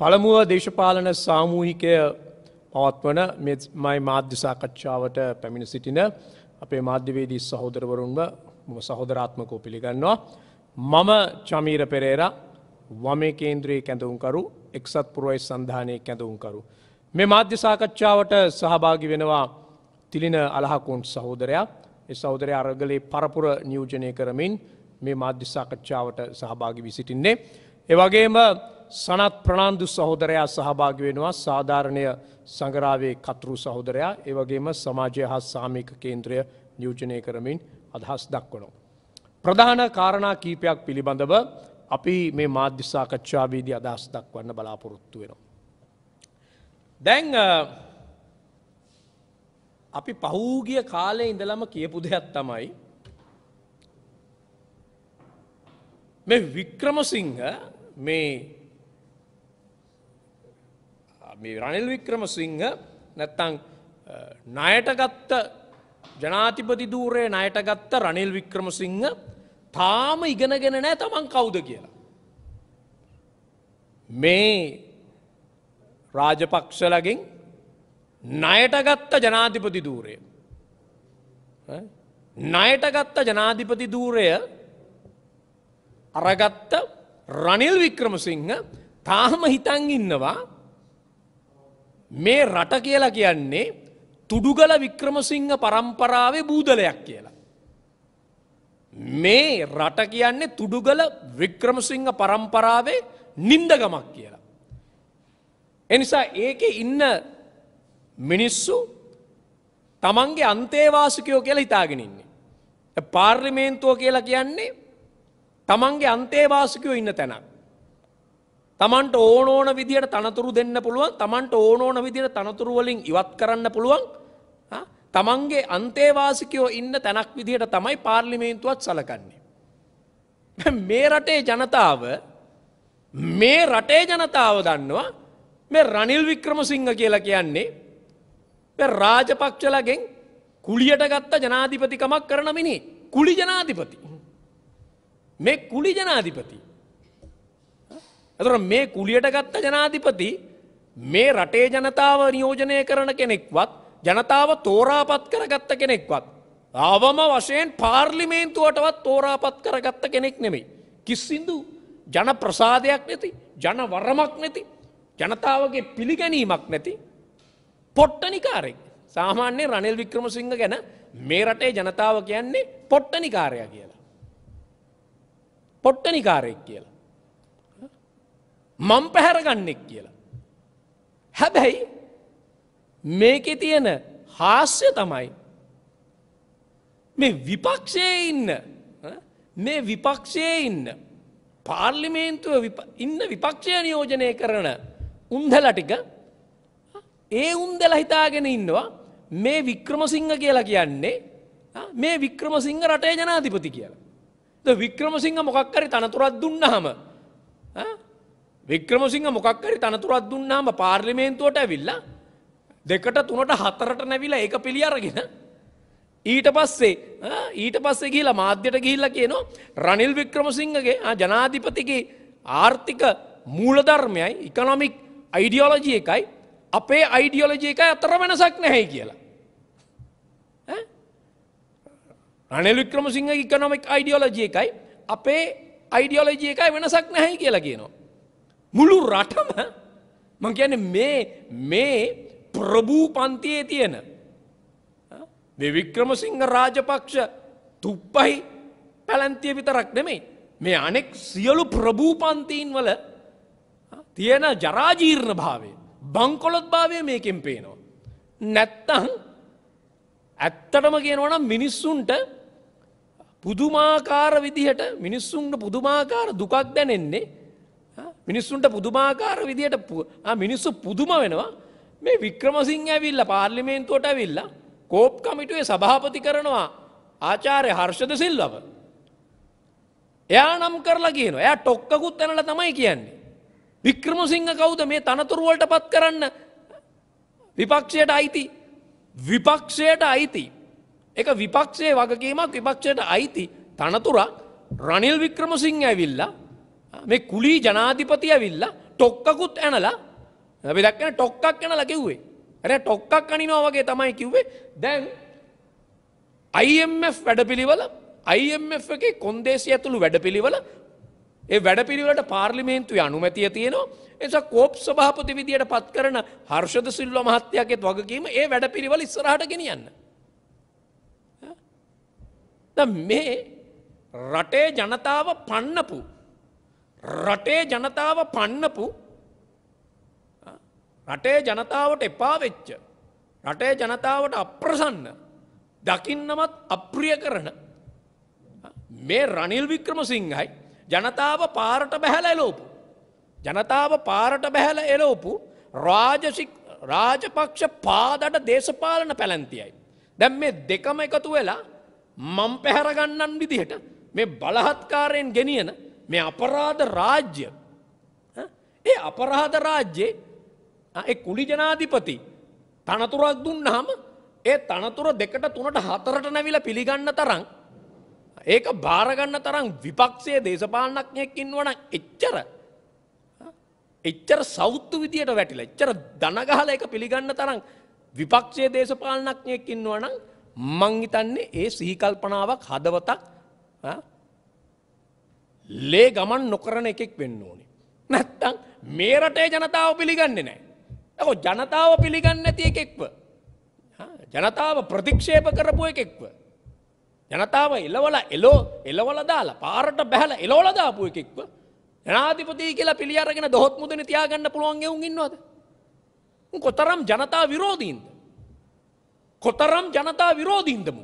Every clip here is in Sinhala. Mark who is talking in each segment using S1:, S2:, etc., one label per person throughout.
S1: පළමුුව දේශපාලන සාමූහිකය පවත්වන මයි මාධ්‍ය සාකච්ඡාවට පැමිණ සිටින අපේ මාධ්‍යවේදී සහෝදරවරුන්ව ම සහෝදරාත්මකෝ පිළිගන්නවා. මම චමීර පෙරේර වමේ කේන්ද්‍රයේ කැඳවුම්කරු එක්සත් පුරුවයි සන්ධානය කැඳවුම්කරු. මේ මාධ්‍ය සාකච්ඡාවට සහභාගි වෙනවා තිලින අලහකුන් සහෝදරයා එ සෞදරය අරගලේ පරපුර නියෝජනය කරමින් මේ මාධ්‍ය සාකච්ඡාවට සහභාගි විසිටින්නේ. එවගේම සනත් ප්‍රනාන්දු සහෝදරයා සහභාග වෙනවා සාධාරණය සඟරාවේ කතුරු සහෝදරයා ඒවගේම සමාජය හා සාමික කේන්ද්‍රය නියෝජනය කරමින් අදහස් දක්වනවා. ප්‍රධාන කාරණා කීපයක් පිළිබඳව අපි මේ මාධ්‍යසාකච්ඡාවීදී අදහස් දක්වන්න බලාපොරොත්තු වෙනවා. දැන් අපි පහූගිය කාලය ඉඳලම කියපු දෙයක් තමයි මේ වික්‍රමසිංහ මේ මේ රනිල් වික්‍රම සිංහ නැත්තං ණයටගත්ත ජනාතිපති දූරේ ණයටගත්ත රනිල් වික්‍රම සිංහ තාම ඉගෙනගෙන නෑ තමන් කවුද කියලා. මේ රාජපක්ෂලගින් ණයටගත්ත ජනාධිපති දූරය. ණයටගත්ත ජනාධිපති දූරය අරගත්ත රනිල් වික්‍රමසිංහ තාම හිතන් ඉන්නවා මේ රට කියලා කියන්නේ තුඩුගල වික්‍රමසිංහ පරම්පරාවේ බූදලයක් කියලා. මේ රට කියන්නේ තුඩුගල වික්‍රමසිංහ පරම්පරාවේ නින්දගමක් කියලා. එනිසා ඒක ඉන්න මිනිස්සු තමන්ගේ අන්තේවාසිකයෝ කියලා හිතාගෙන ඉන්නේ. පාර්ලිමේන්තුව කියලා කියන්නේ තමන්ගේ අන්තේවාසිකයෝ ඉන්න තැනක්. තමන්ට ඕනෝන විදිහට තනතුරු දෙන්න පුළුවන් තමන්ට ඕනෝන විදිහට තනතුරු වලින් ඉවත් කරන්න පුළුවන් තමන්ගේ අන්තේවාසිකයෝ ඉන්න තැනක් විදිහට තමයි පාර්ලිමේන්තුවත් සලකන්නේ. මේ රටේ ජනතාව මේ රටේ ජනතාව දන්නවා මේ රනිල් වික්‍රමසිංහ කියලා කියන්නේ රාජපක්ෂලගෙන් කුලියට ගත්ත ජනාධිපතිකමක් කරන මිනි කුලි ජනාධිපති. මේ කුලි ජනාධිපති. ඇතුර මේ කුලියට ගත්ත ජනාධිපති මේ රටේ ජනතාව නියෝජනය කරන කෙනෙක්වත් ජනතාව තෝරාපත් කරගත්ත කෙනෙක්වත්. ආවම වශයෙන් පාර්ලිමේන්තුවටවත් තෝරාපත් කරගත්ත කෙනෙක් නෙමෙයි. කිස්සිදු ජන ප්‍රසාදයක් නැති ජන වරමක් නැති ජනතාවගේ පිළිගැනීමක් නැති පොට්ටනිකාරෙක් සාමාන්‍ය රනිල් වික්‍රමසිංහ ගැන මේ රටේ ජනතාව කියන්නේ පොට්ටනිකාරය කියලා. පොට්ටනිකාරයෙක් කියලා. මං පැහැරගන්නෙක් කියලා. හැබැයි මේකෙ තියෙන හාස්‍ය තමයි මේ විපක්ෂයේ ඉන්න මේ විපක්ෂයේ ඉන්න පාර්ලිමේන්තුව ඉන්න විපක්ෂය නියෝජනය කරන උන්දල ටික ඒ උන්දල හිතාගෙන ඉන්නවා මේ වික්‍රමසිංහ කියලා කියන්නේ මේ වික්‍රමසිංහ රටේ ජනාධිපති කියලා. ද වික්‍රමසිංහ මොකක්කරි තනතුරත් දුන්නහම වික්‍රමසිංහ මොකක්කරි තනතුරත් දුන්නාම පාර්ලිමේන්තුවට ඇවිල්ලා දෙකට තුනට හතරට නැවිලා ඒක පිළි අරගෙන ඊට පස්සේ ඊට පස්සේ ගිහිලා මාධ්‍යයට ගිහිල්ලා කියනවා රනිල් වික්‍රමසිංහගේ ජනාධිපතිගේ ආර්ථික මූලධර්මයයි ඉකනොමික් අයිඩියෝලජි එකයි අපේ අයිඩියෝලජි එකයි අතර වෙනසක් නැහැ කියලා. රනිල් වික්‍රමසිංහගේ ඉකනොමික් අයිඩියෝලජි එකයි අපේ අයිඩියෝලජි එකයි වෙනසක් නැහැ කියලා කියනවා. මුළු රටම මං කියන මේ මේ ප්‍රභූ පන්තියේ තියෙන වික්‍රමසිංහ රාජපක්ෂ තුප්පයි පැලන්තිය විතරක් නෙමෙයි මේ අනෙක් සියලු ප්‍රභූ පන්තීන් වල තියෙන ජරාජීර්ණ භාවය බංකොලොත් භාවය මේකෙන් පේනවා. නැත්තං ඇත්තටම කියනවනම් මිනිස්සුන්ට පුදුමාකාර විදිහට මිනිස්සුන්ට පුදුමාකාර දුකක් දැනෙන්නේ මිනිස්සුන්ට පුදුමාකාර විදියට මිනිස්සු පුදුම වෙනවා මේ වික්‍රමසිංහ ඇවිල්ල පාර්ලිමේන්තුවට ඇවිල්ලා කෝප් කමිටුවේ සභාපති කරනවා ආචාරය හර්ෂද සිල්ලව. එයා නම් කරලා කියන එයා ටොක්කකුත් තැනල තමයි කියන්නේ. වික්‍රමසිංහ කවුද මේ තනතුරුවලට පත් කරන්න විපක්ෂයට අයිති විපක්ෂයට අයිති. එක විපක්ෂයේ වගකීමක් විපක්ෂයට අයිති තනතුරක් රනිල් වික්‍රමසිංහ ඇවිල්ලා මේ කුලී ජනාධිපති ඇවිල්ලා ටොක්කකුත් ඇනලා අපි දැක්කන ටොක්කක් ඇනලා කිව්වේ. අර ටොක්කක් අනිනවා වගේ තමයි කිව්වේ. දැන් IMF වැඩපිළිවෙල IMF එකේ කොන්දේසි ඇතුළු වැඩපිළිවෙල ඒ වැඩපිළිවෙලට පාර්ලිමේන්තුවේ අනුමැතිය තියෙනවා. ඒ නිසා කෝප් සභාපති විදියට පත් කරන හර්ෂද සිල්වා මහත්තයාගේත් වගකීම ඒ වැඩපිළිවෙල ඉස්සරහට ගෙනියන්න. දැන් මේ රටේ ජනතාව පන්නපු රටේ ජනතාව පන්නපු රටේ ජනතාවට එපා වෙච්ච රටේ ජනතාවට අප්‍රසන්න දකින්නමත් අප්‍රිය කරන මේ රනිල් වික්‍රම සිංහයි ජනතාව පාරට බැහැල එලෝපු ජනතාව පාරට බැහැල එලෝපු රාජසික් රාජපක්ෂ පාදට දේශපාලන පැලැන්තියයි දැම් මේ දෙකම එකතු වෙලා මම් පැහැරගන්නන් විදිහට මේ බලහත්කාරයෙන් ගෙනියන මේ අපරාධ රාජ්‍ය ඒ අපරාධ රාජ්‍යයේ කුලි ජනාධිපති තනතුරක් දුන්නාම ඒ තනතුර දෙකට තුනට හතරට නැවිලා පිළිගන්න තරම් ඒක භාරගන්න තරම් විපක්ෂයේ දේශපාලනඥයෙක් ඉන්නවනම් එච්චර එච්චර සෞත්තු විදියට වැටිලා එච්චර දනගහලා ඒක පිළිගන්න තරම් විපක්ෂයේ දේශපාලනඥයෙක් ඉන්නවනම් මං හිතන්නේ ඒ සිහි කල්පනාවක් හදවතක් ලේ ගමන් නොකරන එකෙක් වෙන්න ඕනේ. නැත්තං මේ රටේ ජනතාව පිළිගන්නේ නෑ. ඇකෝ ජනතාව පිළිගන්න නැති එකෙක්ව. ජනතාව ප්‍රතික්ෂේප කරපු එකෙක්ව. ජනතාව එලවල එලෝ එලවල දාලා පාරට බැහල එලෝල දාපු එකෙක්ව ජනාධිපති කියලා පිළි අරගෙන දොහොත් මුදන තියාගන්න පුළුවන් එවුන් ඉන්නවද? කොතරම් ජනතා විරෝධීන්ද? කොතරම් ජනතා විරෝධීන්ද මු?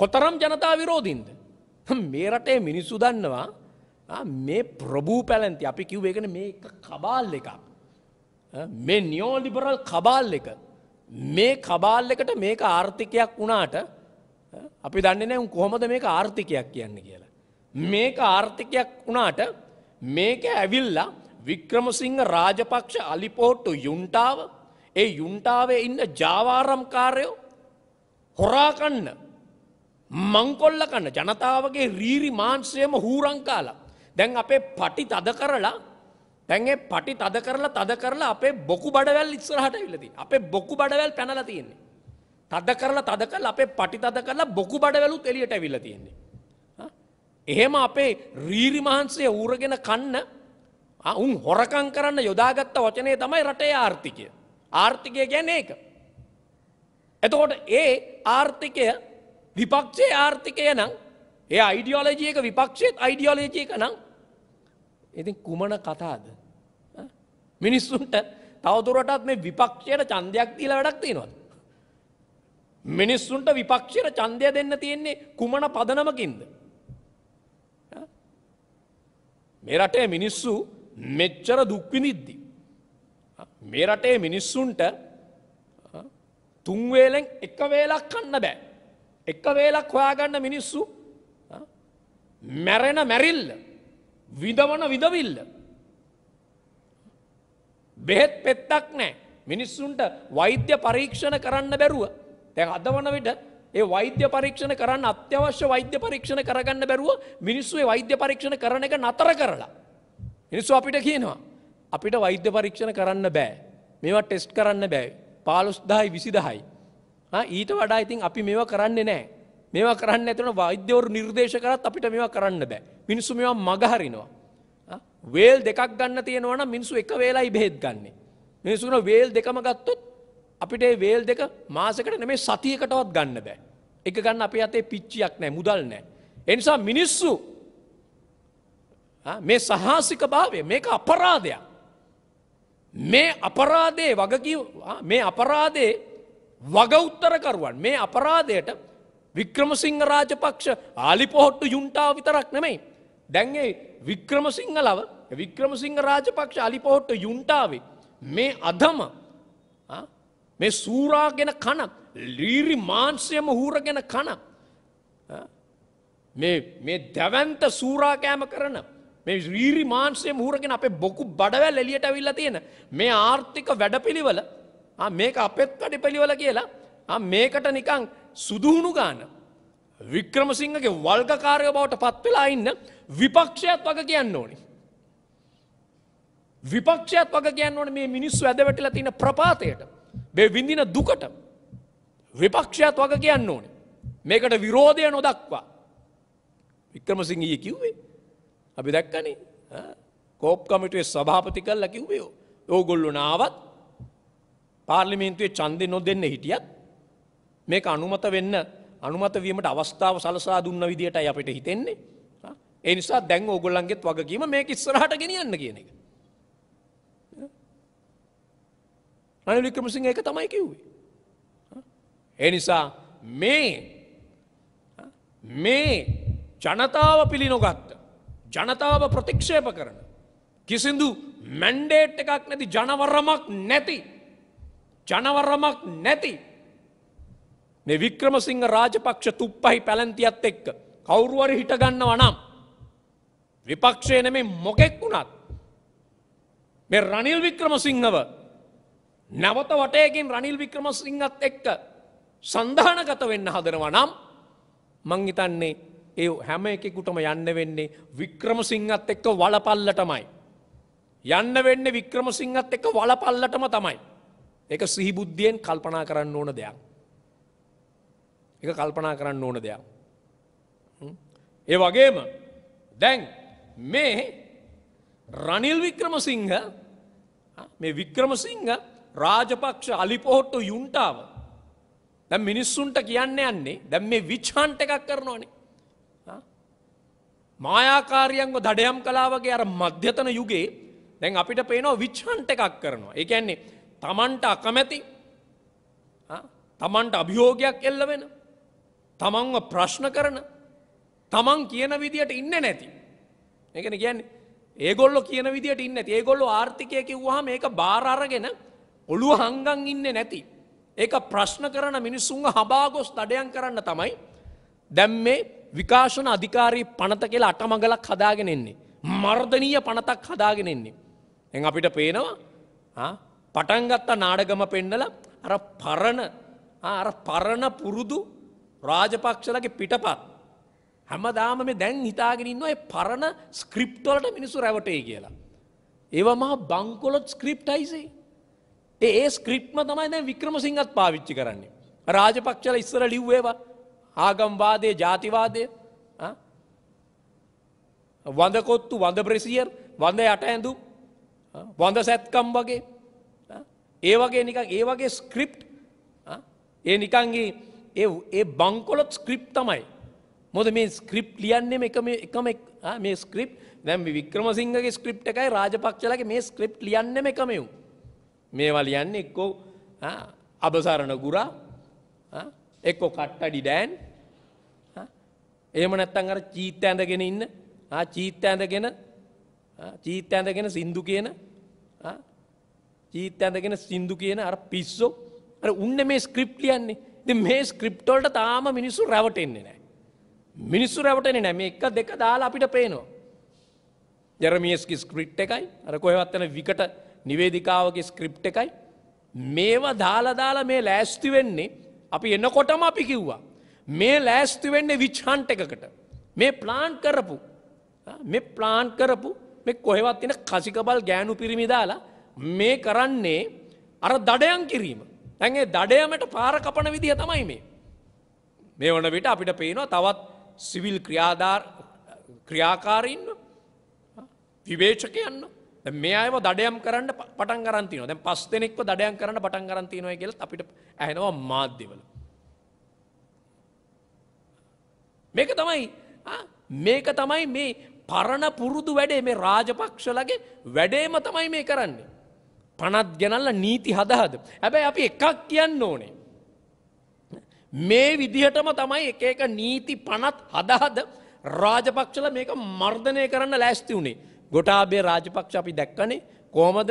S1: කොතරම් ජනතා විරෝධීන්ද? මේ රටේ මිනිස්සු දන්නවා මේ ප්‍රභූ පැලැන්ති අපි කිව් එකන මේ කබාල් එකක්. මේ නියෝලිබරල් කබාල් එක. මේ කබාල් එකට මේක ආර්ථිකයක් වුණාට අපි දන්න නෑ කොහොමද මේක ආර්ථිකයක් කියන්න කියලා. මේක ආර්ථිකයක් වුණාට මේක ඇවිල්ලා වික්‍රමසිංහ රාජපක්ෂ අලිපෝට්ටු යුන්ටාව ඒ යුන්ටාවේ ඉන්න ජාවාරම්කාරයෝ හොරාකන්න මංකොල්ල කන්න ජනතාවගේ රීරි මාංශයම හූරංකාලා. දැන් අපේ පටි තද කරලා දැන්ඒ පටි තද කරලා තද කරලා අපේ බොකු බඩවැල් ඉස්සරහට විලදී. අපේ බොකු බඩවැල් පැනල තියෙන්නේ. තද කරලා තද කල් අපේ පටි තද කරලා බොකු බඩවැලුත් එලියට විල තියෙන්නේ. එහෙම අපේ රීරි මහන්සේ ඌරගෙන කන්න උන් හොරකං කරන්න යොදාගත්ත වචනය තමයි රටේ ආර්ථිකය. ආර්ථිකය ගැන ඒක. එතකොට ඒ ආර්ථිකය විපක්ෂේ ආර්ථිකය නම් ඒ අයිඩියෝලජියක විපක්ෂයත් අයිඩියෝලජියක නම් ඉති කුමන කතාද මිනිස්සුන්ට තවදුරටත් මේ විපක්ෂයට චන්දයක් දීල වැඩක් තියෙනවද. මිනිස්සුන්ට විපක්ෂයට චන්දය දෙන්න තියෙන්නේ කුමන පදනමකින්ද. මේ රටේ මිනිස්සු මෙච්චර දුක්විනිද්දි. මේ රටේ මිනිස්සුන්ට තුන්වේලෙන් එක වේලක් කන්න බෑ. එක වේලක් හොයාගන්න මිනිස්සු මැරෙන මැරිල්ල විදවන විදවිල්ල. බෙහෙත් පෙත්තක් නෑ මිනිස්සුන්ට වෛද්‍ය පරීක්ෂණ කරන්න බැරුව. තැන් අදවන විට ඒ වෛද්‍ය පරීක්ෂණ කරන්න අත්‍යවශ්‍ය වෛද්‍ය පරීක්ෂණ කරගන්න බැරුව මිනිස්සුේ වෛද්‍ය පරීක්ෂණ කරන එක නතර කරලා. මිනිස්සු අපිට කියනවා. අපිට වෛද්‍ය පරීක්ෂණ කරන්න බෑ. මේවා ටෙස්ට් කරන්න බෑ. පාලුස්දායි විසිදහයි. ඊට වඩා ඉතින් අපි මේවා කරන්නේ නෑ. මේවා කරන්න ඇතන වෛද්‍යවරු නිර්දේශ කරත් අපිට මේවා කරන්න බෑ. මිනිස්සු මෙවා මගහරිනවා. වේල් දෙකක් ගන්න තියෙනවන මිනිසු එක වේලායි බෙහෙත් ගන්නේ. මිනිසුන වේල් දෙකම ගත්තොත් අපිට වේල් දෙක මාසකට නෙමේ සතියකටවත් ගන්න බෑ. එක ගන්න අපේ අතේ පිච්චියක් නෑ මුදල් නෑ. එනිසා මිනිස්සු මේ සහාසික භාවය මේක අපරාධයක්. මේ අපරාධය වගකි මේ අපරාධේ වගඋත්තරකරුවන් මේ අපරාධයට වික්‍රමසිංහ රාජපක්ෂ ආලිපොහොට්ටු යුන්ටාව විතරක් නෙමෙයි. දැන්ගේ වික්‍රමසිංහලව වික්‍රමසිංහ රාජපක්ෂ අලිපොහොට්ට යුන්ටාවේ මේ අදම මේ සූරාගෙන කන ලීරි මාන්සයම හූරගෙන කන මේ දැවන්ත සූරාකෑම කරන මේ රීරි මාන්සය මූරගෙන අපේ බොකු බඩවැල් එලියට ඇවිල්ල තියෙන මේ ආර්ථික වැඩපිළිවල මේක අපෙත් වැඩි පිළිවෙල කියලා මේකට නිකං සුදුහුණු ගාන. වික්‍රමසිංහගේ වල්ගකාරය බවට පත්වෙලා ඉන්න විපක්ෂයත් වග කියන්න ඕනි. විපක්ෂයත් වග කියන්න ඕන මේ මිනිස්සු ඇදවැටලා තින ප්‍රපාතයට බේ විඳින දුකට විපක්ෂයත් වග කියන්න ඕනේ. මේකට විරෝධය නොදක්වා. වික්‍රමසිංහය කිව්වේ අපි දැක්කනේ කෝප් කමිටුවේ සභාපති කල්ලා කිව්වේ ඕගොල්ලු නාවත් පාර්ලිමේන්තුවේ ඡන්දෙ නොදෙන්න හිටියත් මේක අනුමත වෙන්න අනුමත වීමට අවස්ථාව සලසා දුන්න විදියටයි අපිට හිතෙන්නේ. ඒ නිසා දැන් ඕගොල්ලන්ගෙත් වගකීම මේක ඉස්සරහට ගෙනියන්න කියන එක. රනිල් වික්‍රමසිංහ ඒක තමයි කිව්වේ. ඒ නිසා මේ මේ ජනතාව පිළි නොගත්ත ජනතාව ප්‍රතික්ෂේප කරන කිසිදු මැන්ඩේට් එකක් නැති ජනවරමක් නැති ජනවරමක් නැති. මේ වික්‍රමසිංහ රාජපක්ෂ තුප්පහි පැලැන්තියත් එක්ක කවුරුවර හිටගන්නව නම්. විපක්ෂය නෙමේ මොකෙක් වුණත්. මේ රනිල් වික්‍රමසිංහව නැවත වටයකින් රනිල් වික්‍රමසිංහත් එක්ක සන්ධානගත වෙන්න හදනවා නම් මංහිතන්නේ ඒ හැම එකෙකුටම යන්න වෙන්නේ වික්‍රමසිංහත් එක්ක වලපල්ලටමයි. යන්න වෙන්න වික්‍රමසිංහත් එක්ක වලපල්ලටම තමයි. ඒක සිහිබුද්ධියෙන් කල්පනා කරන්න ඕන දෙයක්. එක කල්පනා කරන්න ඕන දෙයක්. ඒ වගේම දැන් මේ රනිල් වික්‍රමසිංහ මේ වික්‍රමසිංහ රාජපක්ෂ අලිපොහොට්ටු යුන්ටාව දැන් මිනිස්සුන්ට කියන්න යන්නේ දැන් මේ විච්හන්ට එකක් කරනවානේ මායාකාරියන්ව දඩයම් කලාවගේ අර මධ්‍යතන යුගයේ දැන් අපිට පේනවා විච්හන්ට එකක් කරනවා ඒ කියන්නේ තමන්ට අකමැති තමන්ට අභියෝගයක් එල්ල වෙන තමන්ව ප්‍රශ්න කරන තමන් කියන විදියට ඉන්න නැති. ඒකන කියන්නේ ඒගොල්ලො කියන විදිට ඉන්න ඇති ඒගොල්ලො ආර්ථිකය කිව්වාහම ඒක බාරාරගෙන ඔළු හංගන් ඉන්න නැති. ඒක ප්‍රශ්න කරන මිනිස්සුන්ව හබාගොස් දඩයන් කරන්න තමයි දැම් මේ විකාශන අධිකාරී පනත කියලා අටමඟලක් හදාගෙනෙන්නේ. මර්ධනීය පනතක් හදාගෙනෙන්නේ. එ අපිට පේනවා පටන්ගත්ත නාඩගම පෙන්නල අර පරණ අර පරණ පුරුදු රාජපක්ෂලගේ පිටපත්. හැමදාම මේ දැන් හිතාගෙනන්නවා පරණ ස්ක්‍රිප්ටවලට මිනිසු රැවටේ කියලා. ඒවා මහා බංකොලොත් ස්ක්‍රිප්ටයිසේ. ඒ ස්ක්‍රිප්ම තමයි දැ වික්‍රම සිංහත් පාවිච්චි කරන්නේ. රාජපක්ෂල ඉස්සර ලිව්වේවා ආගම්වාදය ජාතිවාදය වඳකොත්තු වඳ ප්‍රසිියර් වඳ යට ඇඳු වඳ සැත්කම් වගේ ඒ වගේ නිකන් ඒ වගේ ස්ක්‍රිප් ඒ නිකන්ගේ ඒ ඒ බංකොලොත් ස්ක්‍රිප් තමයි මොද මේ ස්ක්‍රිප් ලියන්නෙම එකම එකම මේ ස්ක්‍රිප් දැම් වික්‍රමසිංහගේ ස්ක්‍රිප් එකයි රාජපක්ෂලගේ මේ ස්ක්‍රිප් ලියන්නෙම එකමයු මේවා ලියන්න එක්කෝ අබසරණ ගුරා එක්කෝ කට්ටඩි ඩෑන් ඒම නැත්තන් අර චීත්ත ඇඳගෙන ඉන්න චීත්ත ඇඳගෙන චීත්ත ඇඳගෙන සින්දු කියන චීත් ඇඳගෙන සින්දු කියන අර පිස්සෝ අර උන්න මේ ස්ක්‍රිප් ලියන්නේ ඉතින් මේ ස්ක්‍රිප්ට් වලට තාම මිනිස්සු රැවටෙන්නේ නැහැ මිනිස්සු රැවටෙන්නේ නැහැ මේ එක දෙක දාලා අපිට පේනවා ජෙරමියස්ගේ ස්ක්‍රිප්ට් එකයි අර කොහෙවත් යන විකට නිවේදිකාවගේ ස්ක්‍රිප්ට් එකයි මේවා දාලා දාලා මේ ලෑස්ති වෙන්නේ අපි එනකොටම අපි කිව්වා මේ ලෑස්ති වෙන්නේ විච්හන්ට එකකට මේ ප්ලාන්් කරපු මේ ප්ලාන්් කරපු මේ කොහෙවත් එන කසිකබල් ගෑනු පිරිමි දාලා මේ කරන්නේ අර දඩයන් කිරීම. තැන්ගේ දඩයමට පාර කපන විදිහ තමයි මේ. මේ වන විට අපිට පේනවා තවත් සිවිල් ක්‍රියාධාර ක්‍රියාකාරීන්න විවේචකයන්න මේ අයම දඩයම් කරන්න පටන් කරන්තින දැ පස් දෙනෙක්ව දඩයම් කරන්න පටන් කරන්තිනය ගෙල් අපිට ඇනවා මාධ්‍යවල. මේක තමයි මේක තමයි මේ පරණ පුරුදු වැඩේ මේ රාජපක්ෂලගේ වැඩේම තමයි මේ කරන්නේ. පනත් ගැනල්ල නීති හදහද. හැබැයි අපි එකක් කියන්න ඕනේ. මේ විදිහටම තමයි එක එක නීති පනත් හදහද රාජපක්ෂල මේක මර්ධනය කරන්න ලෑස්ති වුණේ. ගොටාබේ රාජපක්ෂ අපි දැක්කනේ කෝමද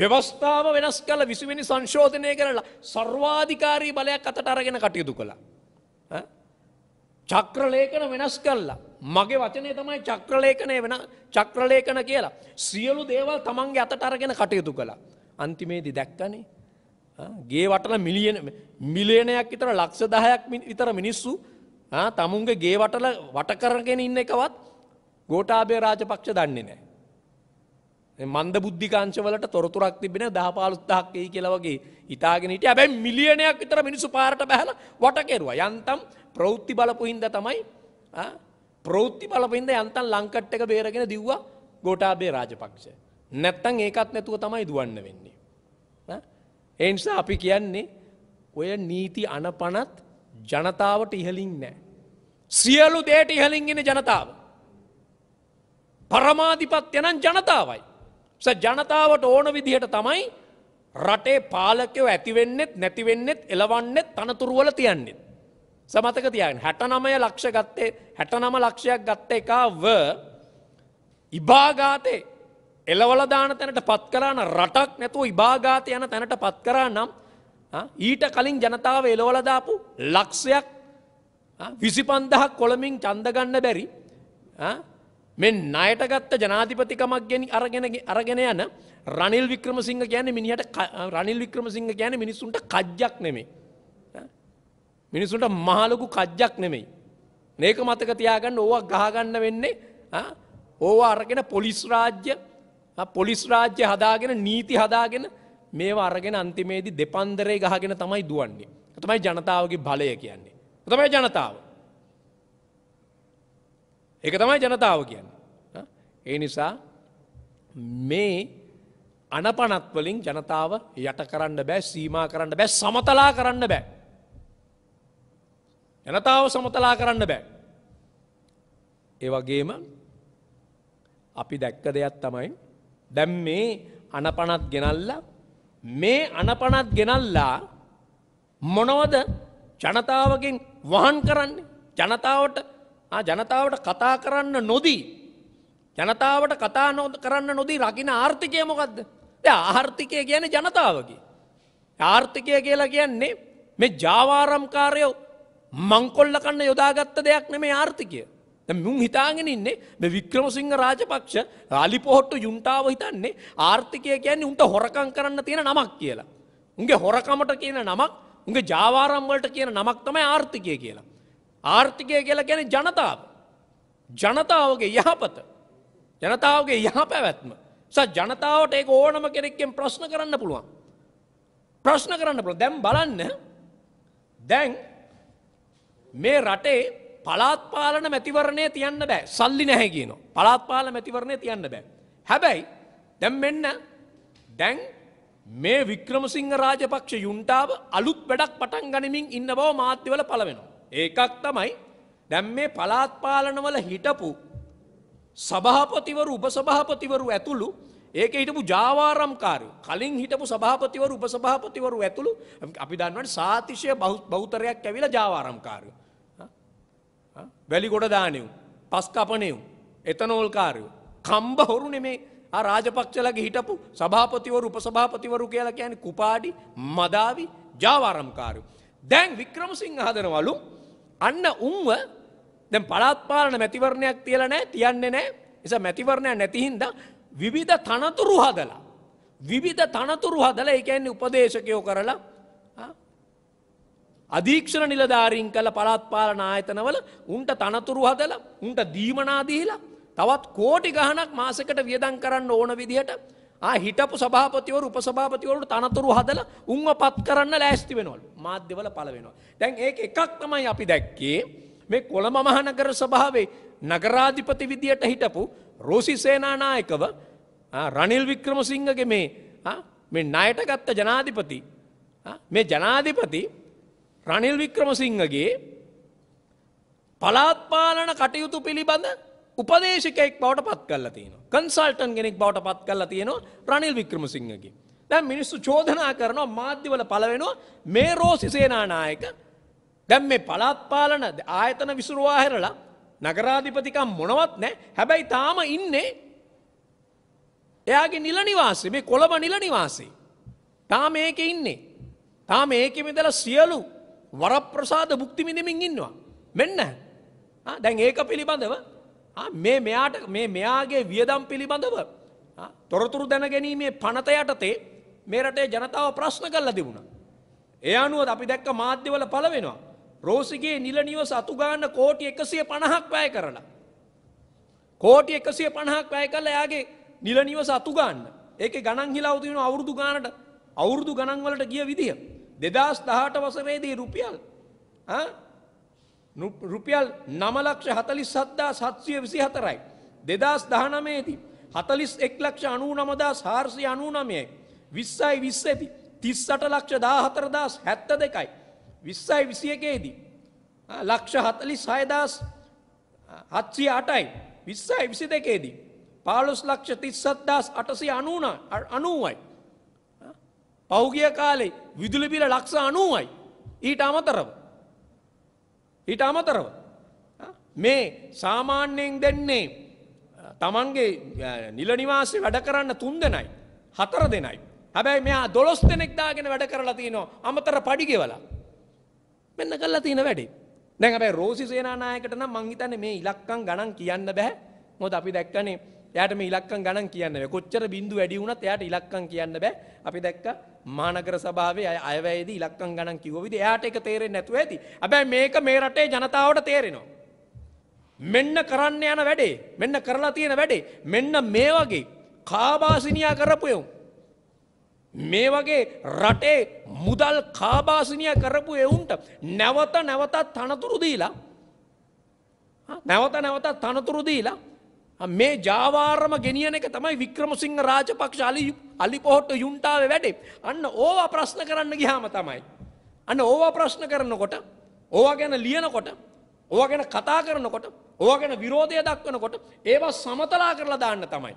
S1: ව්‍යවස්ථාව වෙනස් කල විසිවෙනි සංශෝධනය කරලා සර්වාධිකාරී බලයක් අතට අරගෙන කටයුතු කළා. චක්‍රලේකන වෙනස් කල්ලා මගේ වචනය තමයි චක්‍රලේඛනය වෙන චක්‍රලේඛන කියලා. සියලු දේවල් තමන්ගේ අතට අරගෙන කටයුතු කළා. අන්තිමේදී දැක්කනේ. ගේ වටල මිලියන මිලියනයක් විතර ලක්ෂ 10ක් විතර මිනිස්සු තමුන්ගේ ගේ වටල වට කරගෙන ඉන්න එකවත් ගෝඨාභය රාජපක්ෂ දන්නේ නැහැ. මන්ද බුද්ධිකාංශවලට තොරතුරක් තිබෙන 10 15000ක් එයි කියලා වගේ හිතාගෙන හිටියා. හැබැයි මිලියනයක් විතර මිනිස්සු පාරට බහලා වට කෙරුවා. යන්තම් ප්‍රවෘත්ති බලපු හින්දා තමයි ප්‍රෞත්ති බලපින්ද යන්තන් ලංකට් එක බේරගෙන දිව්වා ගෝටාබේ රාජපක්ෂ. නැත්තං ඒකත් නැතුව තමයි දුවන්න වෙන්නේ. ඒ නිසා අපි කියන්නේ ඔය නීති අනපනත් ජනතාවට ඉහලින් නෑ. සියලු දේට ඉහලින්ගෙන ජනතාව. පරමාධිපත්‍යනන් ජනතාවයි. ස ජනතාවට ඕන විදිහට තමයි රටේ පාලකයෝ ඇතිවෙන්නෙත් නැතිවෙන්නෙත් එලවන්නෙත් තනතුරුවල තියන්නෙත්. සමතක තියන් හැටනමය ලක්ෂ ගත්තේ හැටනම ලක්ෂයක් ගත්ත එක ව ඉභාගාතේ එලවලදාන තැනට පත් කරන්න රටක් නැතුව ඉභාගාත යන තැනට පත් කරා නම් ඊට කලින් ජනතාව එලවලදාපු ලක්ෂයක් විසි පන්දහක් කොළමින් චන්දගන්න බැරි මෙ අයට ගත්ත ජනාධිපතිකමක් ගැන අරගෙන අරගෙන යන රනිල් වික්‍රමසිංහ ගැන මිනිහට රනිල් වික්‍රමසිංහ ගැන මිනිසුන්ට කජ්ජක් නෙමේ මිනිසුන්ට මහලොකු කජ්ජක් නෙමෙයි. නේක මතක තියාගන්න ඕවා ගහගන්න වෙන්නේ ඕවා අරගෙන පොලිස් රාජ්‍ය පොලිස් රාජ්‍ය හදාගෙන නීති හදාගෙන මේ අරගෙන අන්තිමේදී දෙපන්දරේ ගහගෙන තමයි දුවන්නේ. තමයි ජනතාවගේ බලය කියන්නේ. තමයි ජනතාව. ඒක තමයි ජනතාව කියන්නේ. ඒ නිසා මේ අනපනත්වලින් ජනතාව යට කරන්න බෑ සීමා කරන්න බෑ සමතලා කරන්න බෑ. ජනතාව සමතලා කරන්න බෑ. ඒ වගේම අපි දැක්ක දෙයක් තමයි දැන් මේ අනපනත් ගෙනල්ලා මේ අනපනත් ගෙනල්ලා මොනවද ජනතාවගෙන් වහන් කරන්නේ ජනතාවට ජනතාවට කතා කරන්න නොදී ජනතාවට කතා කරන්න නොදී රකින ආර්ථිකය මොකක්ද ආර්ථිකය කියන ජනතාවගේ ආර්ථිකය කියලා කියන්නේ මේ ජාවාරම්කාරයෝ මංකොල්ල කන්න යොදාගත්ත දෙයක් නෙමේ ආර්ථිකය. මුම් හිතාගෙන ඉන්නේ මේ වික්‍රමසිංහ රාජපක්ෂ අලිපොහොට්ටු යුන්ටාව හිතන්නේ ආර්ථිකය කියන්නේ උන්ට හොරකම් කරන්න තියෙන නමක් කියලා. උන්ගේ හොරකමට කියන නමක් උන්ගේ ජාවාරම් වලට කියන නමක් තමයි ආර්ථිකය කියලා. ආර්ථිකය කියලා කියන්නේ ජනතාව. ජනතාවගේ යහපත. ජනතාවගේ යහපැවැත්ම. ස ජනතාවට ඒක ඕනම කෙනෙක්ෙන් ප්‍රශ්න කරන්න පුළුවන්. ප්‍රශ්න කරන්න පුළුවන්. දැන් බලන්න දැන් මේ රටේ පලාත්පාලන මැතිවරණය තියන්න බෑ සල්ලි නැහැ කියනවා. පලාත්පාලන මැතිවරණය තියන්න බෑ. හැබැයි දැන් මෙන්න දැන් මේ වික්‍රමසිංහ රාජපක්ෂ යුන්ටාව අලුත් වැඩක් පටන් ගනිමින් ඉන්න බව මාධ්‍යවල පළවෙනවා. ඒකක් තමයි දැන් මේ පලාත්පාලනවල හිටපු සභාපතිවරු උපසභාපතිවරු ඇතුළු ඒක හිටපු ජාවාරම්කාරයු කලින් හිටපු සභාපතිවරු උපසභාපතිවරු ඇතුළු අපි දන්නවට සාතිශය බෞතරයක් ඇවිලා ජාවාරම්කාරයෝ වැලි ගොඩ දානෙව් පස් කපනෙව් එතනෝල්කාරයෝ. කම්බ හොරු නෙමේ රාජපක්ෂලගේ හිටපු සභාපතිවරු උපසභාපතිවරු කියලා කියන කුපාඩි මදාවි ජාවාරම්කාරයු. දැන් වික්‍රමසිංහ හදනවලු අන්න උන්ව දැන් පලාත්පාලන මැතිවරණයක් තියලා නෑ තියන්නේ නෑ එස මැතිවරණයක් නැතිහින්ද විවිධ තනතුරු හදලා. විවිධ තනතුරු හදලා ඒ කියන්නේ උපදේශකයෝ කරලා අධීක්ෂණ නිලධාරීන් කළ පළත්පාලන ආයතනවල උන්ට තනතුරු හදල උන්ට දීමනාදීලා තවත් කෝටි ගහනක් මාසකට වියදන් කරන්න ඕන විදිහට හිටපු සභාපතිවරු උපසභාපතිවලට තනතුරු හදල උන්ව පත් කරන්න ලෑස්ති වෙනවල් මාධ්‍යවල පලවෙනවා. දැන් ඒ එකක් තමයි අපි දැක්කේ මේ කොළම මහනකර සභාවේ නගරාධිපති විදියට හිටපු රෝසි සේනානායකව රනිල් වික්‍රමසිංහගේ මේ මේ නයට ගත්ත ජනාධිපති මේ ජනාධිපති රනිල් වික්‍රමසිංහගේ පලාත්පාලන කටයුතු පිළිබඳ උපදේශකෙක් බවට පත් කල්ලා තියෙනවා. කන්සල්ටන් කෙනෙක් බවට පත් කල්ලා තියෙනවා රනිල් වික්‍රමසිංහගේ. දැන් මිනිස්සු චෝදනා කරනවා මාධ්‍යවල පළවෙනවා මේ රෝසි සේනානායක දැන් මේ පලාත්පාලන ආයතන විසුරුවා හැරලා නගරාධිපතිකම් මොනවත් නෑ හැබැයි තාම ඉන්නේ එයාගේ නිල නිවාසේ මේ කොළඹ නිල නිවාසේ තාම ඒකේ ඉන්නේ තාම ඒකෙ ඉඳලා සියලු වරප්‍රසාද භුක්ති විඳමින් ඉන්නවා. මෙන්න. දැන් ඒක පිළිබඳව මේ මෙයාට මේ මෙයාගේ වියදම් පිළිබඳව තොරතුරු දැනගැනීමේ පනත යටතේ මේ රටේ ජනතාව ප්‍රශ්න කරලා තිබුණා. ඒ අනුව අපි දැක්ක මාධ්‍යවල පළවෙනවා. රෝසිගේ නිල නිවස අතුගාන්න කෝටි 150ක් වැය කරලා. කෝටි 150ක් වැය කළා එයාගේ නිල නිවස අතුගාන්න. ඒකේ ගණන් හිලා උදිනව අවුරුදු ගානට අවුරුදු ගණන් වලට ගිය විදිය. දෙදස් දහට වසරේදී රුපියල් රුපියල් නමලක්ෂ හතලිස් සද්දා සත්සය විසි හතරයි. දෙදස් දහනමේදී. හතලිස් එක් ලක්ෂ අනූ නමදා සාර්සය අනූ නමයයි. විස්සයි විස්ස ඇති තිස්සට ලක්ෂ දාහතරදස් හැත්ත දෙකයි. විස්සයි විසියකේදී. ලක්ෂ හතලි සයදස් හත්සිය අටයි විස්සයි විසි දෙකේදී. පාලුස් ලක්ෂ තිස්සත්දස් අටසි අනූන අනුවයි. පෞගිය කාලේ විදුලි බිල ලක්ෂ 90යි. ඊට අමතරව. ඊට අමතරව මේ සාමාන්‍යයෙන් දෙන්නේ තමන්ගේ නිල නිවාසේ වැඩ කරන්න තුන් දෙනයි හතර දෙනයි. හැබැයි මෙයා 12 දෙනෙක් දාගෙන වැඩ කරලා තිනවා අමතර පඩි ගෙවලා. මෙන්න කරලා තින වැඩේ. දැන් හැබැයි රෝසි සේනානායකට නම් මං හිතන්නේ මේ ඉලක්කම් ගණන් කියන්න බෑ. මොකද අපි දැක්කනේ එයාට මේ ඉලක්කම් ගණන් කියන්න බෑ. කොච්චර බිඳු වැඩි වුණත් එයාට ඉලක්කම් කියන්න බෑ. අපි දැක්ක මහනගර සභාවේ අය අයවැයේදී ඉලක්කම් ගණන් කිව්ව විදිහ එයාට ඒක තේරෙන්නේ නැතුව ඇති. හැබැයි මේක මේ රටේ ජනතාවට තේරෙනවා. මෙන්න කරන්න යන වැඩේ මෙන්න කරලා තියෙන වැඩේ මෙන්න මේ වගේ කාබාසිනියා කරපු එවුන් මේ වගේ රටේ මුදල් කාබාසිනිය කරපු එවුන්ට නැවත නැවතත් තනතුරු දීලා නැවත නැවතත් තනතුරු දීලා මේ ජාවාර්ම ගෙනියන එක තමයි වික්‍රමසිංහ රාජපක්ෂ අලි අලි පොහොට්ට යුන්ටාව වැඩේ. අන්න ඕවා ප්‍රශ්න කරන්න ගිහාම තමයි. අන්න ඕවා ප්‍රශ්න කරනකොට ඕවා ගැන ලියනකොට ඕවා ගැන කතා කරනකොට ඕවා ගැන විරෝධය දක්වනකොට ඒවා සමතලා කරලා දාන්න තමයි.